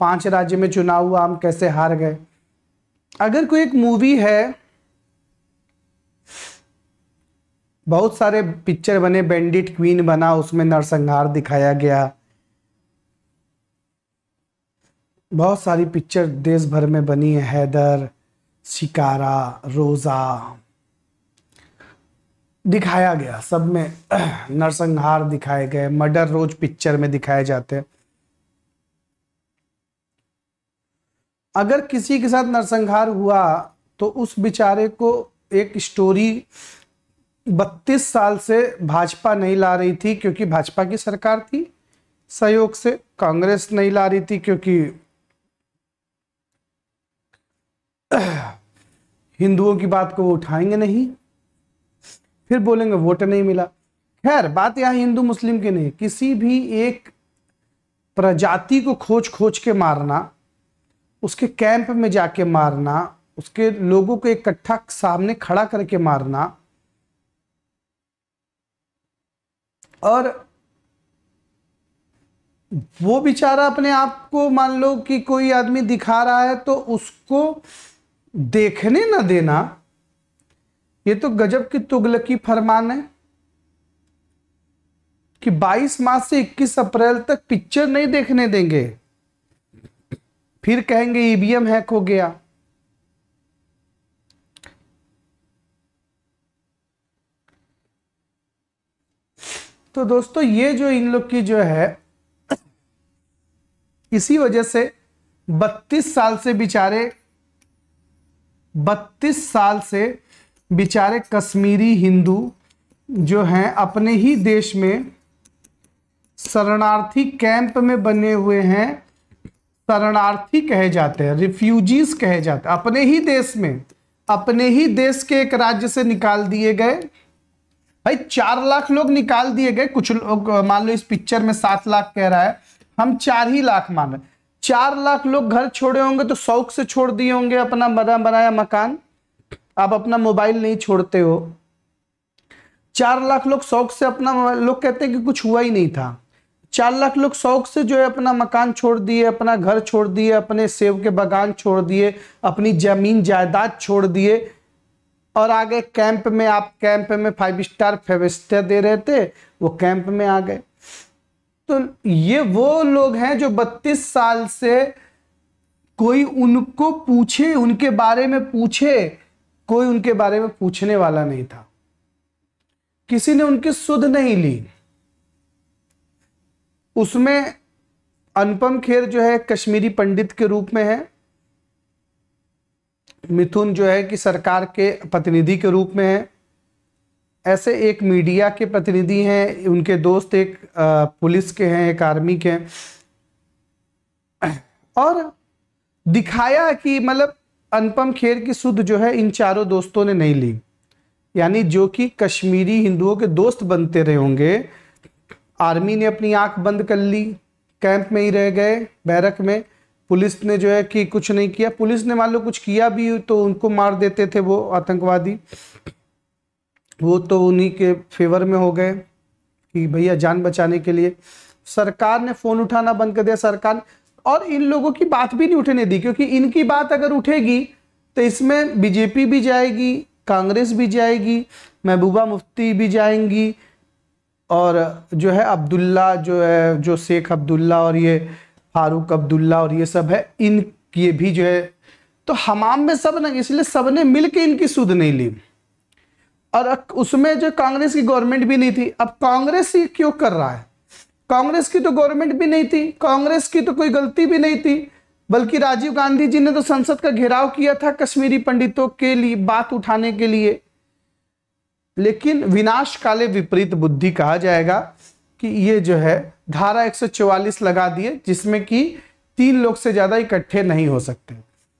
पांच राज्य में चुनाव हुआ हम कैसे हार गए अगर कोई एक मूवी है बहुत सारे पिक्चर बने बैंडिट क्वीन बना उसमें नरसंहार दिखाया गया बहुत सारी पिक्चर देश भर में बनी है हैदर शिकारा रोज़ा दिखाया गया सब में (clears throat) नरसंहार दिखाए गए मर्डर रोज पिक्चर में दिखाए जाते हैं अगर किसी के साथ नरसंहार हुआ तो उस बेचारे को एक स्टोरी बत्तीस साल से भाजपा नहीं ला रही थी क्योंकि भाजपा की सरकार थी सहयोग से कांग्रेस नहीं ला रही थी क्योंकि हिंदुओं की बात को वो उठाएंगे नहीं फिर बोलेंगे वोट नहीं मिला खैर बात यह हिंदू मुस्लिम की नहीं किसी भी एक प्रजाति को खोज खोज के मारना उसके कैंप में जाके मारना उसके लोगों को इकट्ठा सामने खड़ा करके मारना और वो बेचारा अपने आप को मान लो कि कोई आदमी दिखा रहा है तो उसको देखने ना देना ये तो गजब की तुगलकी फरमान है कि 22 मार्च से 21 अप्रैल तक पिक्चर नहीं देखने देंगे फिर कहेंगे ईवीएम हैक हो गया तो दोस्तों ये जो इन लोग की जो है इसी वजह से 32 साल से बेचारे 32 साल से बेचारे कश्मीरी हिंदू जो हैं अपने ही देश में शरणार्थी कैंप में बने हुए हैं शरणार्थी कहे जाते हैं रिफ्यूजीज कहे जाते हैं अपने ही देश में अपने ही देश के एक राज्य से निकाल दिए गए भाई चार लाख लोग निकाल दिए गए कुछ लोग मान लो इस पिक्चर में सात लाख कह रहा है हम चार ही लाख मान रहे चार लाख लोग घर छोड़े होंगे तो शौक से छोड़ दिए होंगे अपना बना बनाया मकान आप अपना मोबाइल नहीं छोड़ते हो चार लाख लोग शौक से अपना लोग कहते हैं कि कुछ हुआ ही नहीं था चार लाख लोग शौक से जो है अपना मकान छोड़ दिए अपना घर छोड़ दिए अपने सेब के बागान छोड़ दिए अपनी जमीन जायदाद छोड़ दिए और आगे कैंप में आप कैंप में फाइव स्टार फाइव स्टार दे रहे थे वो कैंप में आ गए तो ये वो लोग हैं जो बत्तीस साल से कोई उनको पूछे उनके बारे में पूछे कोई उनके बारे में पूछने वाला नहीं था किसी ने उनकी सुध नहीं ली उसमें अनुपम खेर जो है कश्मीरी पंडित के रूप में है मिथुन जो है कि सरकार के प्रतिनिधि के रूप में है ऐसे एक मीडिया के प्रतिनिधि हैं उनके दोस्त एक पुलिस के हैं एक आर्मी के हैं और दिखाया कि मतलब अनुपम खेर की सुध जो है इन चारों दोस्तों ने नहीं ली यानी जो कि कश्मीरी हिंदुओं के दोस्त बनते रहे होंगे आर्मी ने अपनी आंख बंद कर ली कैंप में ही रह गए बैरक में पुलिस ने जो है कि कुछ नहीं किया पुलिस ने मान लो कुछ किया भी तो उनको मार देते थे वो आतंकवादी वो तो उन्हीं के फेवर में हो गए कि भैया जान बचाने के लिए सरकार ने फोन उठाना बंद कर दिया सरकार और इन लोगों की बात भी नहीं उठने दी क्योंकि इनकी बात अगर उठेगी तो इसमें बीजेपी भी जाएगी कांग्रेस भी जाएगी महबूबा मुफ्ती भी जाएंगी और जो है अब्दुल्ला जो है जो शेख अब्दुल्ला और ये फारूक अब्दुल्ला और ये सब है इन ये भी जो है तो हमाम में सब ने इसलिए सब ने मिल के इनकी सुध नहीं ली और उसमें जो कांग्रेस की गवर्नमेंट भी नहीं थी अब कांग्रेस ही क्यों कर रहा है कांग्रेस की तो गवर्नमेंट भी नहीं थी कांग्रेस की तो कोई गलती भी नहीं थी बल्कि राजीव गांधी जी ने तो संसद का घेराव किया था कश्मीरी पंडितों के लिए बात उठाने के लिए लेकिन विनाश काले विपरीत बुद्धि कहा जाएगा कि ये जो है धारा 144 लगा दिए जिसमें कि तीन लोग से ज़्यादा इकट्ठे नहीं हो सकते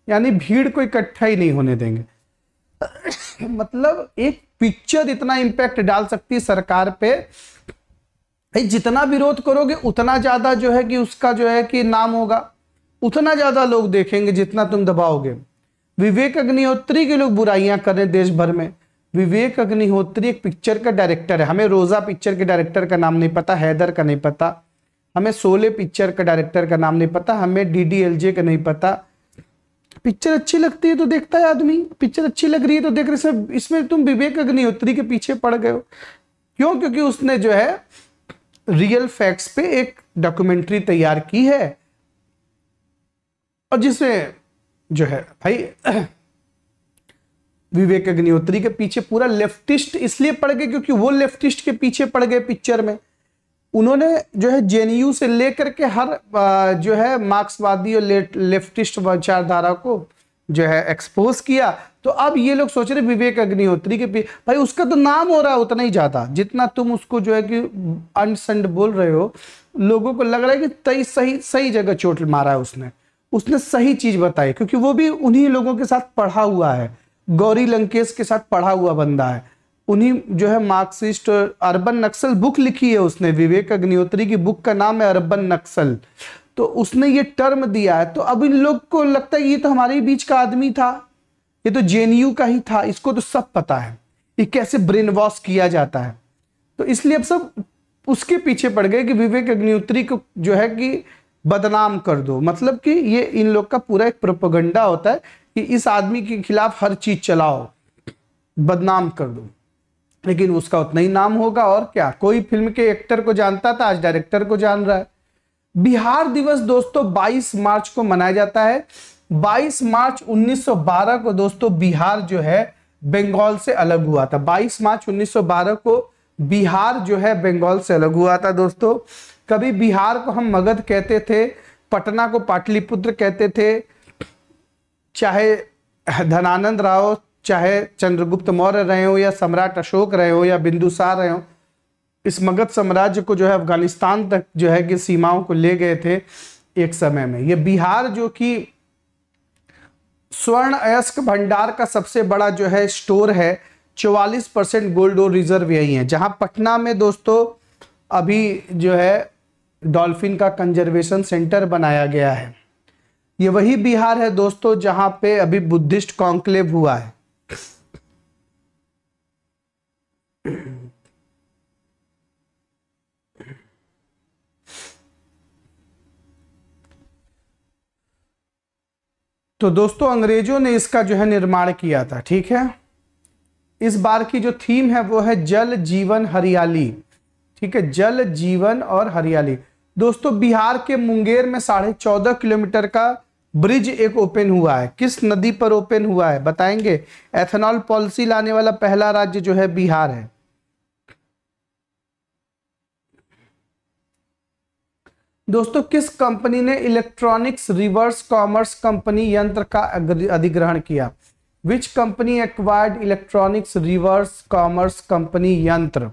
यानी भीड़ को इकट्ठा ही नहीं होने देंगे (coughs) मतलब एक पिक्चर इतना इंपैक्ट डाल सकती है सरकार पे जितना विरोध करोगे उतना ज़्यादा जो है कि उसका जो है कि नाम होगा उतना ज़्यादा लोग देखेंगे जितना तुम दबाओगे विवेक अग्निहोत्री के लोग बुराइयां करें देश भर में विवेक अग्निहोत्री एक पिक्चर का डायरेक्टर है हमें रोज़ा पिक्चर के डायरेक्टर का नाम नहीं पता हैदर का नहीं पता हमें सोले पिक्चर का डायरेक्टर का नाम नहीं पता हमें डी डी एल जे का नहीं पता पिक्चर अच्छी लगती है तो देखता है आदमी पिक्चर अच्छी लग रही है तो देख रहे सब इसमें तुम विवेक अग्निहोत्री के पीछे पड़ गए हो क्यों क्योंकि उसने जो है रियल फैक्ट्स पे एक डॉक्यूमेंट्री तैयार की है और जिसमें जो है भाई विवेक अग्निहोत्री के पीछे पूरा लेफ्टिस्ट इसलिए पड़ गए क्योंकि वो लेफ्टिस्ट के पीछे पड़ गए पिक्चर में उन्होंने जो है जेएनयू से लेकर के हर जो है मार्क्सवादी और लेफ्टिस्ट विचारधारा को जो है एक्सपोज किया तो अब ये लोग सोच रहे विवेक अग्निहोत्री के भाई उसका तो नाम हो रहा है उतना ही ज़्यादा जितना तुम उसको जो है कि अनसंड बोल रहे हो लोगों को लग रहा है कि तई सही सही जगह चोट मारा है उसने उसने सही चीज़ बताई क्योंकि वो भी उन्हीं लोगों के साथ पढ़ा हुआ है गौरी लंकेश के साथ पढ़ा हुआ बंदा है उन्हीं जो है मार्क्सिस्ट अरबन नक्सल बुक लिखी है उसने विवेक अग्निहोत्री की बुक का नाम है अरबन नक्सल तो उसने ये टर्म दिया है तो अब इन लोग को लगता है ये तो हमारे बीच का आदमी था ये तो जे का ही था इसको तो सब पता है ये कैसे ब्रेन वॉश किया जाता है तो इसलिए अब सब उसके पीछे पड़ गए कि विवेक अग्निहोत्री को जो है कि बदनाम कर दो मतलब कि ये इन लोग का पूरा एक प्रोपोगंडा होता है कि इस आदमी के खिलाफ हर चीज चलाओ बदनाम कर दो लेकिन उसका उतना ही नाम होगा और क्या कोई फिल्म के एक्टर को जानता था आज डायरेक्टर को जान रहा है बिहार दिवस दोस्तों 22 मार्च को मनाया जाता है 22 मार्च 1912 को दोस्तों बिहार जो है बंगाल से अलग हुआ था 22 मार्च 1912 को बिहार जो है बंगाल से अलग हुआ था दोस्तों कभी बिहार को हम मगध कहते थे पटना को पाटलिपुत्र कहते थे चाहे धनानंद राव चाहे चंद्रगुप्त मौर्य रहे हों या सम्राट अशोक रहे हों या बिंदुसार रहे हों इस मगध साम्राज्य को जो है अफगानिस्तान तक जो है कि सीमाओं को ले गए थे एक समय में ये बिहार जो कि स्वर्ण अयस्क भंडार का सबसे बड़ा जो है स्टोर है चौवालीस परसेंट गोल्ड और रिजर्व यही है जहां पटना में दोस्तों अभी जो है डॉल्फिन का कंजर्वेशन सेंटर बनाया गया है ये वही बिहार है दोस्तों जहां पे अभी बुद्धिस्ट कॉन्क्लेव हुआ है तो दोस्तों अंग्रेजों ने इसका जो है निर्माण किया था ठीक है इस बार की जो थीम है वो है जल जीवन हरियाली ठीक है जल जीवन और हरियाली दोस्तों बिहार के मुंगेर में साढ़े चौदह किलोमीटर का ब्रिज एक ओपन हुआ है किस नदी पर ओपन हुआ है बताएंगे एथेनॉल पॉलिसी लाने वाला पहला राज्य जो है बिहार है दोस्तों किस कंपनी ने इलेक्ट्रॉनिक्स रिवर्स कॉमर्स कंपनी यंत्र का अधिग्रहण किया which company acquired electronics reverse commerce company Yaantra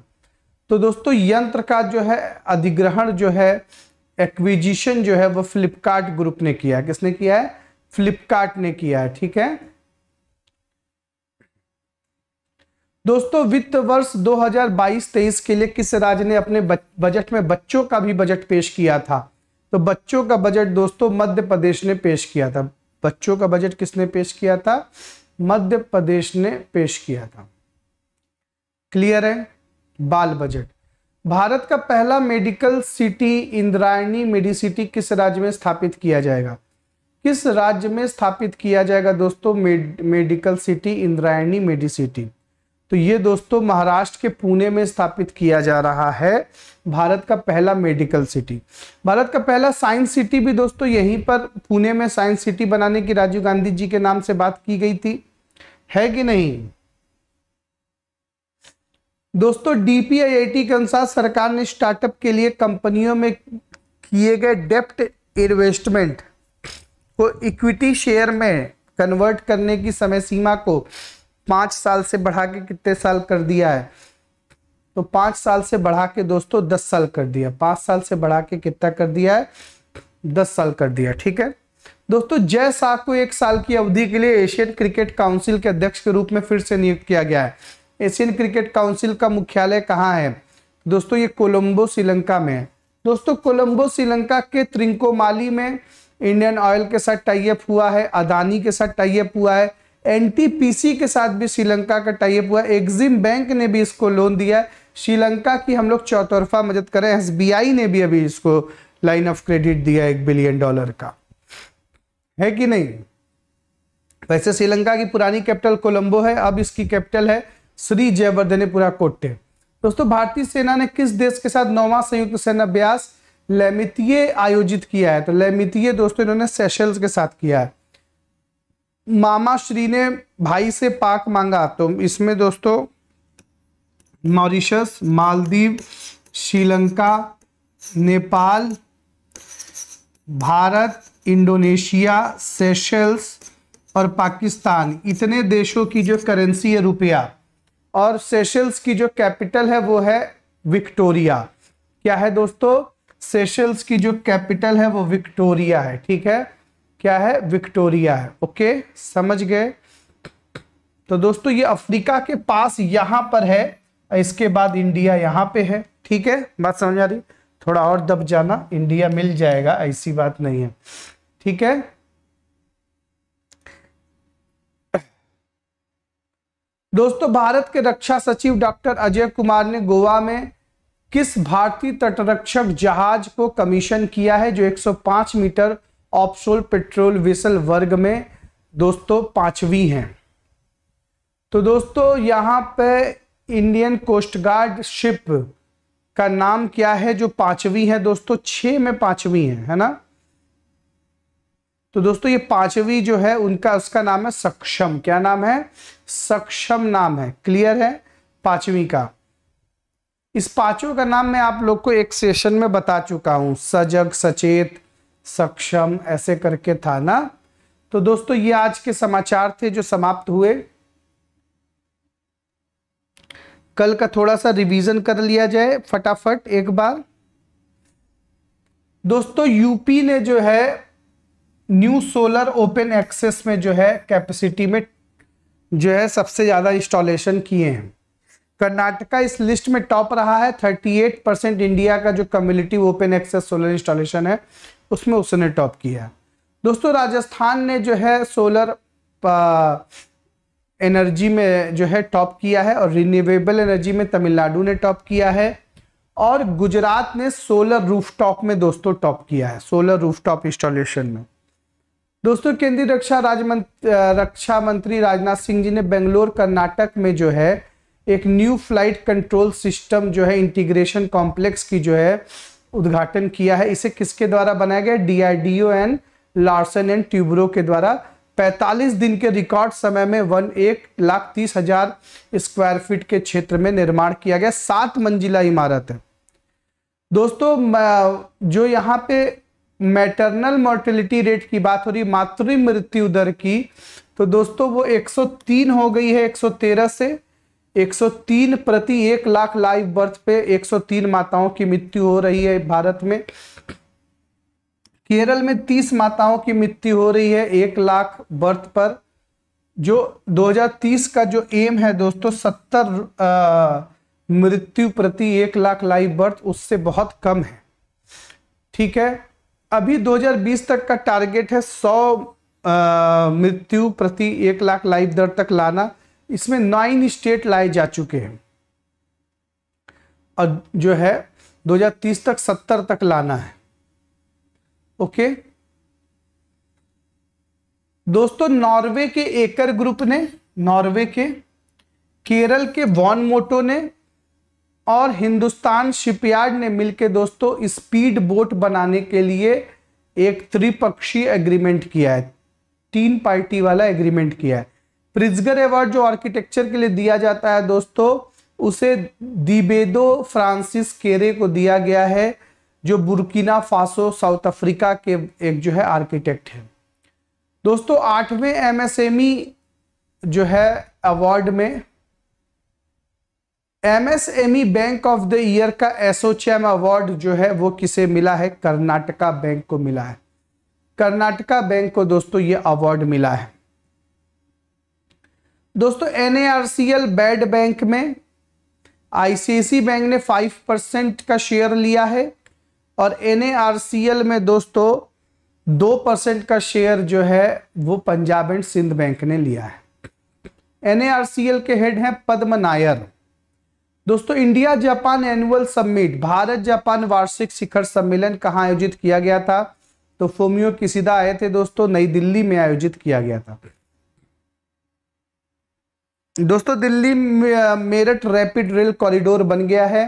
तो दोस्तों यंत्र का जो है अधिग्रहण जो है एक्विजिशन जो है वो फ्लिपकार्ट ग्रुप ने किया है किसने किया है फ्लिपकार्ट ने किया है ठीक है दोस्तों वित्त वर्ष 2022-23 के लिए किस राज्य ने अपने बजट में बच्चों का भी बजट पेश किया था तो बच्चों का बजट दोस्तों मध्य प्रदेश ने पेश किया था बच्चों का बजट किसने पेश किया था मध्य प्रदेश ने पेश किया था क्लियर है बाल बजट भारत का पहला मेडिकल सिटी इंद्रायणी मेडिसिटी किस राज्य में स्थापित किया जाएगा किस राज्य में स्थापित किया जाएगा दोस्तों med, medical city Indrayani medicity तो ये दोस्तों महाराष्ट्र के पुणे में स्थापित किया जा रहा है भारत का पहला मेडिकल सिटी भारत का पहला साइंस सिटी भी दोस्तों यहीं पर पुणे में साइंस सिटी बनाने की राजीव गांधी जी के नाम से बात की गई थी है कि नहीं दोस्तों डीपीआईआईटी के अनुसार सरकार ने स्टार्टअप के लिए कंपनियों में किए गए डेप्ट इन्वेस्टमेंट को इक्विटी शेयर में कन्वर्ट करने की समय सीमा को पांच साल से बढ़ा के कितने साल कर दिया है तो पांच साल से बढ़ा के दोस्तों दस साल कर दिया पांच साल से बढ़ा के कितना कर दिया है दस साल कर दिया ठीक है दोस्तों जय शाह को एक साल की अवधि के लिए एशियन क्रिकेट काउंसिल के अध्यक्ष के रूप में फिर से नियुक्त किया गया है एशियन क्रिकेट काउंसिल का मुख्यालय कहाँ है दोस्तों ये कोलंबो श्रीलंका में है दोस्तों कोलंबो श्रीलंका के त्रिंकोमाली में इंडियन ऑयल के साथ टाइप हुआ है अदानी के साथ टाइप हुआ है एनटीपीसी के साथ भी श्रीलंका का टाइप हुआ है एग्जिम बैंक ने भी इसको लोन दिया है श्रीलंका की हम लोग चौतरफा मदद करें एस ने भी अभी इसको लाइन ऑफ क्रेडिट दिया एक बिलियन डॉलर का है कि नहीं वैसे श्रीलंका की पुरानी कैपिटल कोलंबो है अब इसकी कैपिटल है श्री जयवर्धनेपुरा कोटे दोस्तों भारतीय सेना ने किस देश के साथ नौवा संयुक्त सेना अभ्यास लैमितीय आयोजित किया है तो लैमितीय दोस्तों इन्होंने सेशल्स के साथ किया है मामा श्री ने भाई से पाक मांगा तो इसमें दोस्तों Mauritius Maldives Sri Lanka Nepal Bharat Indonesia Seychelles और पाकिस्तान इतने देशों की जो करेंसी है रुपया और सेशल्स की जो कैपिटल है वो है विक्टोरिया क्या है दोस्तों सेशल्स की जो कैपिटल है वो विक्टोरिया है ठीक है क्या है विक्टोरिया है ओके समझ गए तो दोस्तों ये अफ्रीका के पास यहां पर है इसके बाद इंडिया यहां पे है ठीक है बात समझ आ रही थोड़ा और दब जाना इंडिया मिल जाएगा ऐसी बात नहीं है ठीक है दोस्तों भारत के रक्षा सचिव डॉक्टर अजय कुमार ने गोवा में किस भारतीय तटरक्षक जहाज को कमीशन किया है जो 105 मीटर ऑप्शोल पेट्रोल विसल वर्ग में दोस्तों पांचवी है तो दोस्तों यहाँ पे इंडियन कोस्ट गार्ड शिप का नाम क्या है जो पांचवी है दोस्तों छ में पांचवी है है ना तो दोस्तों ये पांचवी जो है उनका उसका नाम है सक्षम क्या नाम है सक्षम नाम है क्लियर है पांचवी का इस पांचों का नाम मैं आप लोग को एक सेशन में बता चुका हूं सजग सचेत सक्षम ऐसे करके था ना तो दोस्तों ये आज के समाचार थे जो समाप्त हुए कल का थोड़ा सा रिवीजन कर लिया जाए फटाफट एक बार दोस्तों यूपी ने जो है न्यू सोलर ओपन एक्सेस में जो है कैपेसिटी में जो है सबसे ज़्यादा इंस्टॉलेशन किए हैं कर्नाटका इस लिस्ट में टॉप रहा है 38 परसेंट इंडिया का जो community open access solar installation है उसमें उसने टॉप किया दोस्तों राजस्थान ने जो है सोलर एनर्जी में जो है टॉप किया है और रिन्यूएबल एनर्जी में तमिलनाडु ने टॉप किया है और गुजरात ने सोलर रूफटॉप में दोस्तों टॉप किया है सोलर रूफटॉप इंस्टॉलेशन में दोस्तों केंद्रीय रक्षा राज्य रक्षा मंत्री राजनाथ सिंह जी ने बेंगलोर कर्नाटक में जो है एक न्यू फ्लाइट कंट्रोल सिस्टम जो है इंटीग्रेशन कॉम्प्लेक्स की जो है उद्घाटन किया है इसे किसके द्वारा बनाया गया DRDO and Larsen and Toubro के द्वारा 45 दिन के रिकॉर्ड समय में वन एक लाख तीस हजार स्क्वायर फीट के क्षेत्र में निर्माण किया गया सात मंजिला इमारत है दोस्तों जो यहाँ पे मैटरनल मोर्टिलिटी रेट की बात हो रही मातृ मृत्यु दर की तो दोस्तों वो 103 हो गई है 113 से 103 प्रति एक लाख लाइव बर्थ पे 103 माताओं की मृत्यु हो रही है भारत में केरल में 30 माताओं की मृत्यु हो रही है एक लाख बर्थ पर जो 2030 का जो एम है दोस्तों 70 मृत्यु प्रति एक लाख लाइव बर्थ उससे बहुत कम है ठीक है अभी 2020 तक का टारगेट है 100 मृत्यु प्रति एक लाख लाइफ दर तक लाना इसमें नाइन स्टेट लाए जा चुके हैं और जो है 2030 तक 70 तक लाना है ओके दोस्तों नॉर्वे के एकर ग्रुप ने नॉर्वे के केरल के वॉन मोटो ने और हिंदुस्तान शिपयार्ड ने मिलकर दोस्तों स्पीड बोट बनाने के लिए एक त्रिपक्षीय एग्रीमेंट किया है तीन पार्टी वाला एग्रीमेंट किया है प्रिजगर अवार्ड जो आर्किटेक्चर के लिए दिया जाता है दोस्तों उसे दिबेदो फ्रांसिस केरे को दिया गया है जो बुर्किना फासो साउथ अफ्रीका के एक जो है आर्किटेक्ट है दोस्तों आठवें एमएसएमई जो है अवार्ड में MSME bank of the year का एसोचैम अवार्ड जो है वो किसे मिला है कर्नाटका बैंक को मिला है कर्नाटका बैंक को दोस्तों ये अवार्ड मिला है दोस्तों एनएआरसीएल बैड बैंक में आईसीआईसी बैंक ने 5 परसेंट का शेयर लिया है और एनएआरसीएल में दोस्तों दो परसेंट का शेयर जो है वो पंजाब एंड सिंध बैंक ने लिया है एनएआरसीएल के हेड हैं पद्म नायर दोस्तों India Japan annual summit Bharat Japan वार्षिक शिखर सम्मेलन कहाँ आयोजित किया गया था तो फोमियो किसीदा आए थे दोस्तों नई दिल्ली में आयोजित किया गया था दोस्तों Delhi Meerut rapid rail corridor बन गया है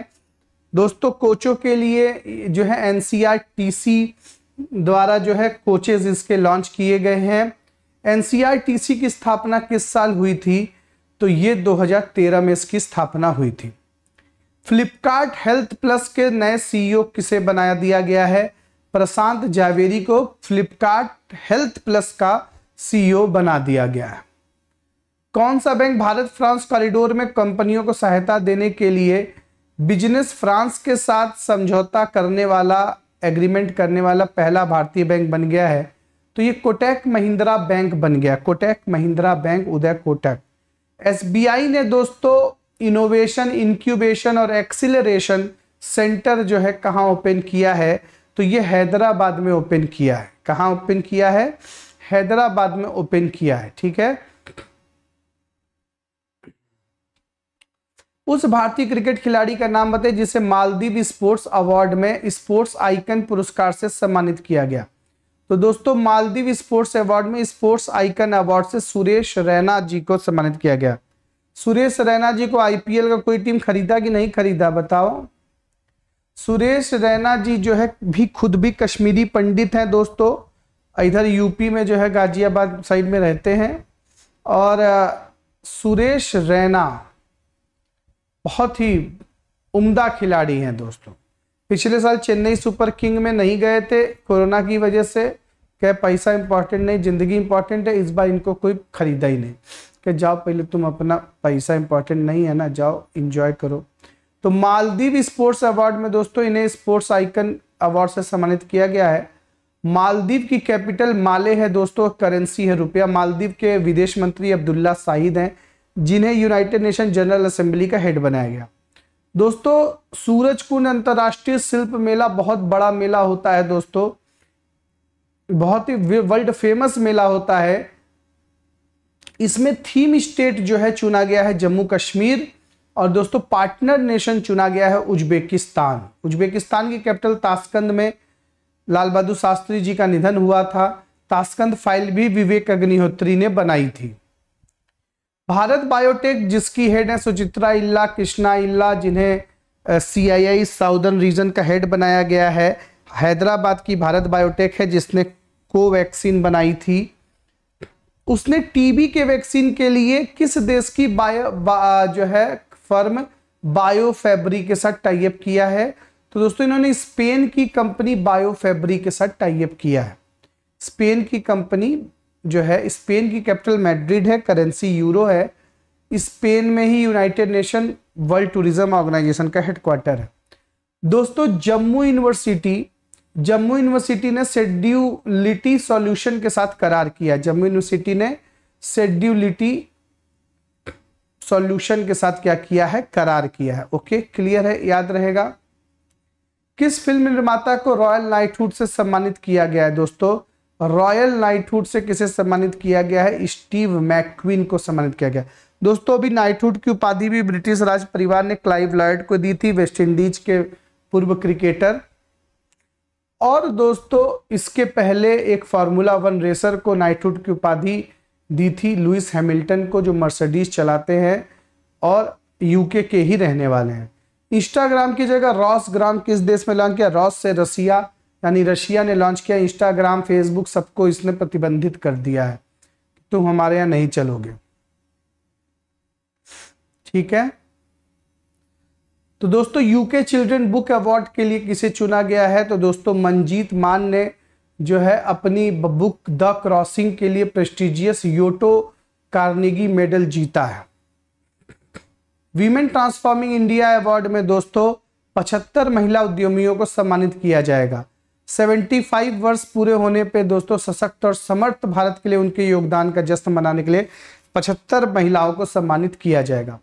दोस्तों कोचों के लिए जो है टीसी द्वारा जो है कोचेज इसके लॉन्च किए गए हैं एनसीआर टीसी की स्थापना किस साल हुई थी तो ये 2013 में इसकी स्थापना हुई थी फ्लिपकार्ट हेल्थ प्लस के नए सीईओ किसे बनाया दिया गया है प्रशांत जावेरी को फ्लिपकार्ट हेल्थ प्लस का सीईओ बना दिया गया है कौन सा बैंक भारत फ्रांस कॉरिडोर में कंपनियों को सहायता देने के लिए बिजनेस फ्रांस के साथ समझौता करने वाला एग्रीमेंट करने वाला पहला भारतीय बैंक बन गया है तो ये कोटैक महिंद्रा बैंक बन गया कोटैक महिंद्रा बैंक उदय कोटेक एसबीआई ने दोस्तों इनोवेशन इंक्यूबेशन और एक्सिलरेशन सेंटर जो है कहाँ ओपन किया है तो ये हैदराबाद में ओपन किया है कहाँ ओपन किया है हैदराबाद में ओपन किया है ठीक है उस भारतीय क्रिकेट खिलाड़ी का नाम बताए जिसे मालदीव स्पोर्ट्स अवार्ड में स्पोर्ट्स आइकन पुरस्कार से सम्मानित किया गया तो दोस्तों मालदीव स्पोर्ट्स अवार्ड में स्पोर्ट्स आइकन अवार्ड से सुरेश रैना जी को सम्मानित किया गया सुरेश रैना जी को आईपीएल का कोई टीम खरीदा कि नहीं खरीदा बताओ सुरेश रैना जी जो है भी खुद भी कश्मीरी पंडित हैं दोस्तों इधर यूपी में जो है गाजियाबाद साइड में रहते हैं और सुरेश रैना बहुत ही उम्दा खिलाड़ी हैं दोस्तों पिछले साल चेन्नई सुपर किंग में नहीं गए थे कोरोना की वजह से क्या पैसा इंपॉर्टेंट नहीं ज़िंदगी इंपॉर्टेंट है इस बार इनको कोई खरीदा ही नहीं कि जाओ पहले तुम अपना पैसा इंपॉर्टेंट नहीं है ना जाओ इंजॉय करो तो मालदीव स्पोर्ट्स अवार्ड में दोस्तों इन्हें स्पोर्ट्स आइकन अवार्ड से सम्मानित किया गया है मालदीव की कैपिटल माले है दोस्तों करेंसी है रुपया मालदीव के विदेश मंत्री अब्दुल्ला साहिद हैं जिन्हें यूनाइटेड नेशन जनरल असेंबली का हेड बनाया गया दोस्तों सूरज कुंड अंतर्राष्ट्रीय शिल्प मेला बहुत बड़ा मेला होता है दोस्तों बहुत ही वर्ल्ड फेमस मेला होता है इसमें थीम स्टेट जो है चुना गया है जम्मू कश्मीर और दोस्तों पार्टनर नेशन चुना गया है उज्बेकिस्तान उज्बेकिस्तान की कैपिटल ताशकंद में लाल बहादुर शास्त्री जी का निधन हुआ था ताशकंद फाइल भी विवेक अग्निहोत्री ने बनाई थी भारत बायोटेक जिसकी हेड है सुचित्रा इल्ला कृष्णा इल्ला जिन्हें सीआईआई साउदर्न रीजन का हेड बनाया गया है हैदराबाद की भारत बायोटेक है जिसने कोवैक्सीन बनाई थी उसने टीबी के वैक्सीन के लिए किस देश की बायो बा, जो है फर्म बायोफेब्री के साथ टाइप किया है तो दोस्तों इन्होंने स्पेन की कंपनी बायोफेब्री के साथ टाइप किया है स्पेन की कंपनी जो है स्पेन की कैपिटल मैड्रिड है करेंसी यूरो है स्पेन में ही United Nation world tourism organisation का हेडक्वार्टर है दोस्तों जम्मू यूनिवर्सिटी जम्मू यूनिवर्सिटी ने सेड्यूलिटी सॉल्यूशन के साथ करार किया जम्मू यूनिवर्सिटी ने सेड्यूलिटी सॉल्यूशन के साथ क्या किया है करार किया है ओके क्लियर है याद रहेगा किस फिल्म निर्माता को रॉयल नाइटहुड से सम्मानित किया गया है दोस्तों रॉयल नाइटहुड से किसे सम्मानित किया गया है स्टीव मैकक्वीन को सम्मानित किया गया दोस्तों अभी नाइटहुड की उपाधि भी ब्रिटिश राज परिवार ने क्लाइव लॉयड को दी थी वेस्ट इंडीज के पूर्व क्रिकेटर और दोस्तों इसके पहले एक फार्मूला वन रेसर को नाइटहुड की उपाधि दी थी लुइस हैमिल्टन को जो मर्सडीज चलाते हैं और यूके के ही रहने वाले हैं इंस्टाग्राम की जगह रॉस ग्राम किस देश में लॉन्च किया रॉस से रसिया यानी रशिया ने लॉन्च किया इंस्टाग्राम फेसबुक सबको इसने प्रतिबंधित कर दिया है तुम हमारे यहाँ नहीं चलोगे ठीक है तो दोस्तों यूके चिल्ड्रन बुक अवार्ड के लिए किसे चुना गया है तो दोस्तों मनजीत मान ने जो है अपनी बुक द क्रॉसिंग के लिए प्रेस्टिजियस योटो कार्निगी मेडल जीता है वीमेन ट्रांसफॉर्मिंग इंडिया अवार्ड में दोस्तों पचहत्तर महिला उद्यमियों को सम्मानित किया जाएगा 75 वर्ष पूरे होने पे दोस्तों सशक्त और समर्थ भारत के लिए उनके योगदान का जश्न मनाने के लिए 75 महिलाओं को सम्मानित किया जाएगा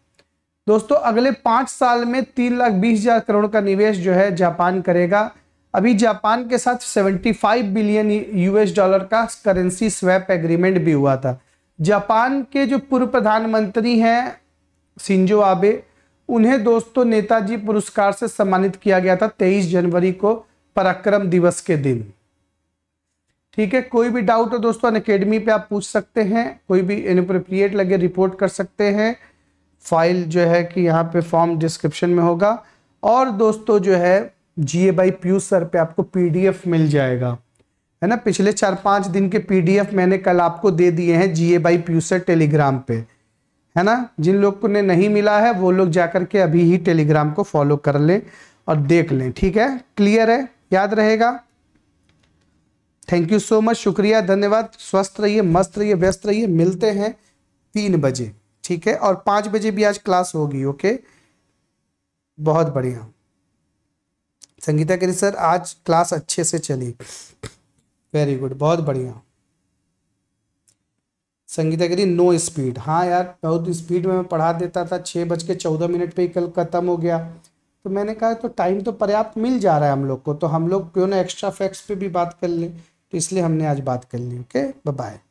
दोस्तों अगले पांच साल में तीन लाख बीस हजार करोड़ का निवेश जो है जापान करेगा अभी जापान के साथ 75 बिलियन यूएस डॉलर का करेंसी स्वैप एग्रीमेंट भी हुआ था जापान के जो पूर्व प्रधानमंत्री हैं सिंजो आबे उन्हें दोस्तों नेताजी पुरस्कार से सम्मानित किया गया था 23 जनवरी को पराक्रम दिवस के दिन ठीक है कोई भी डाउट हो दोस्तों अन पे आप पूछ सकते हैं कोई भी इनप्रोप्रिएट लगे रिपोर्ट कर सकते हैं फाइल जो है कि यहाँ पे फॉर्म डिस्क्रिप्शन में होगा और दोस्तों जो है G A by Piyush sir पे आपको पीडीएफ मिल जाएगा है ना पिछले चार पाँच दिन के पीडीएफ मैंने कल आपको दे दिए हैं G A by Piyush sir Telegram पे है ना जिन लोग ने नहीं मिला है वो लोग जाकर के अभी ही टेलीग्राम को फॉलो कर लें और देख लें ठीक है क्लियर है याद रहेगा थैंक यू सो मच शुक्रिया धन्यवाद स्वस्थ रहिए मस्त रहिए व्यस्त रहिए मिलते हैं तीन बजे ठीक है और पाँच बजे भी आज क्लास होगी ओके बहुत बढ़िया संगीता कह सर आज क्लास अच्छे से चली वेरी गुड बहुत बढ़िया संगीता कह नो स्पीड हाँ यार बहुत स्पीड में मैं पढ़ा देता था छः बज के चौदह मिनट पर ही कल ख़त्म हो गया तो मैंने कहा तो टाइम तो पर्याप्त मिल जा रहा है हम लोग को तो हम लोग क्यों ना एक्स्ट्रा फैक्ट्स पे भी बात कर लें तो इसलिए हमने आज बात कर ली ओके बाय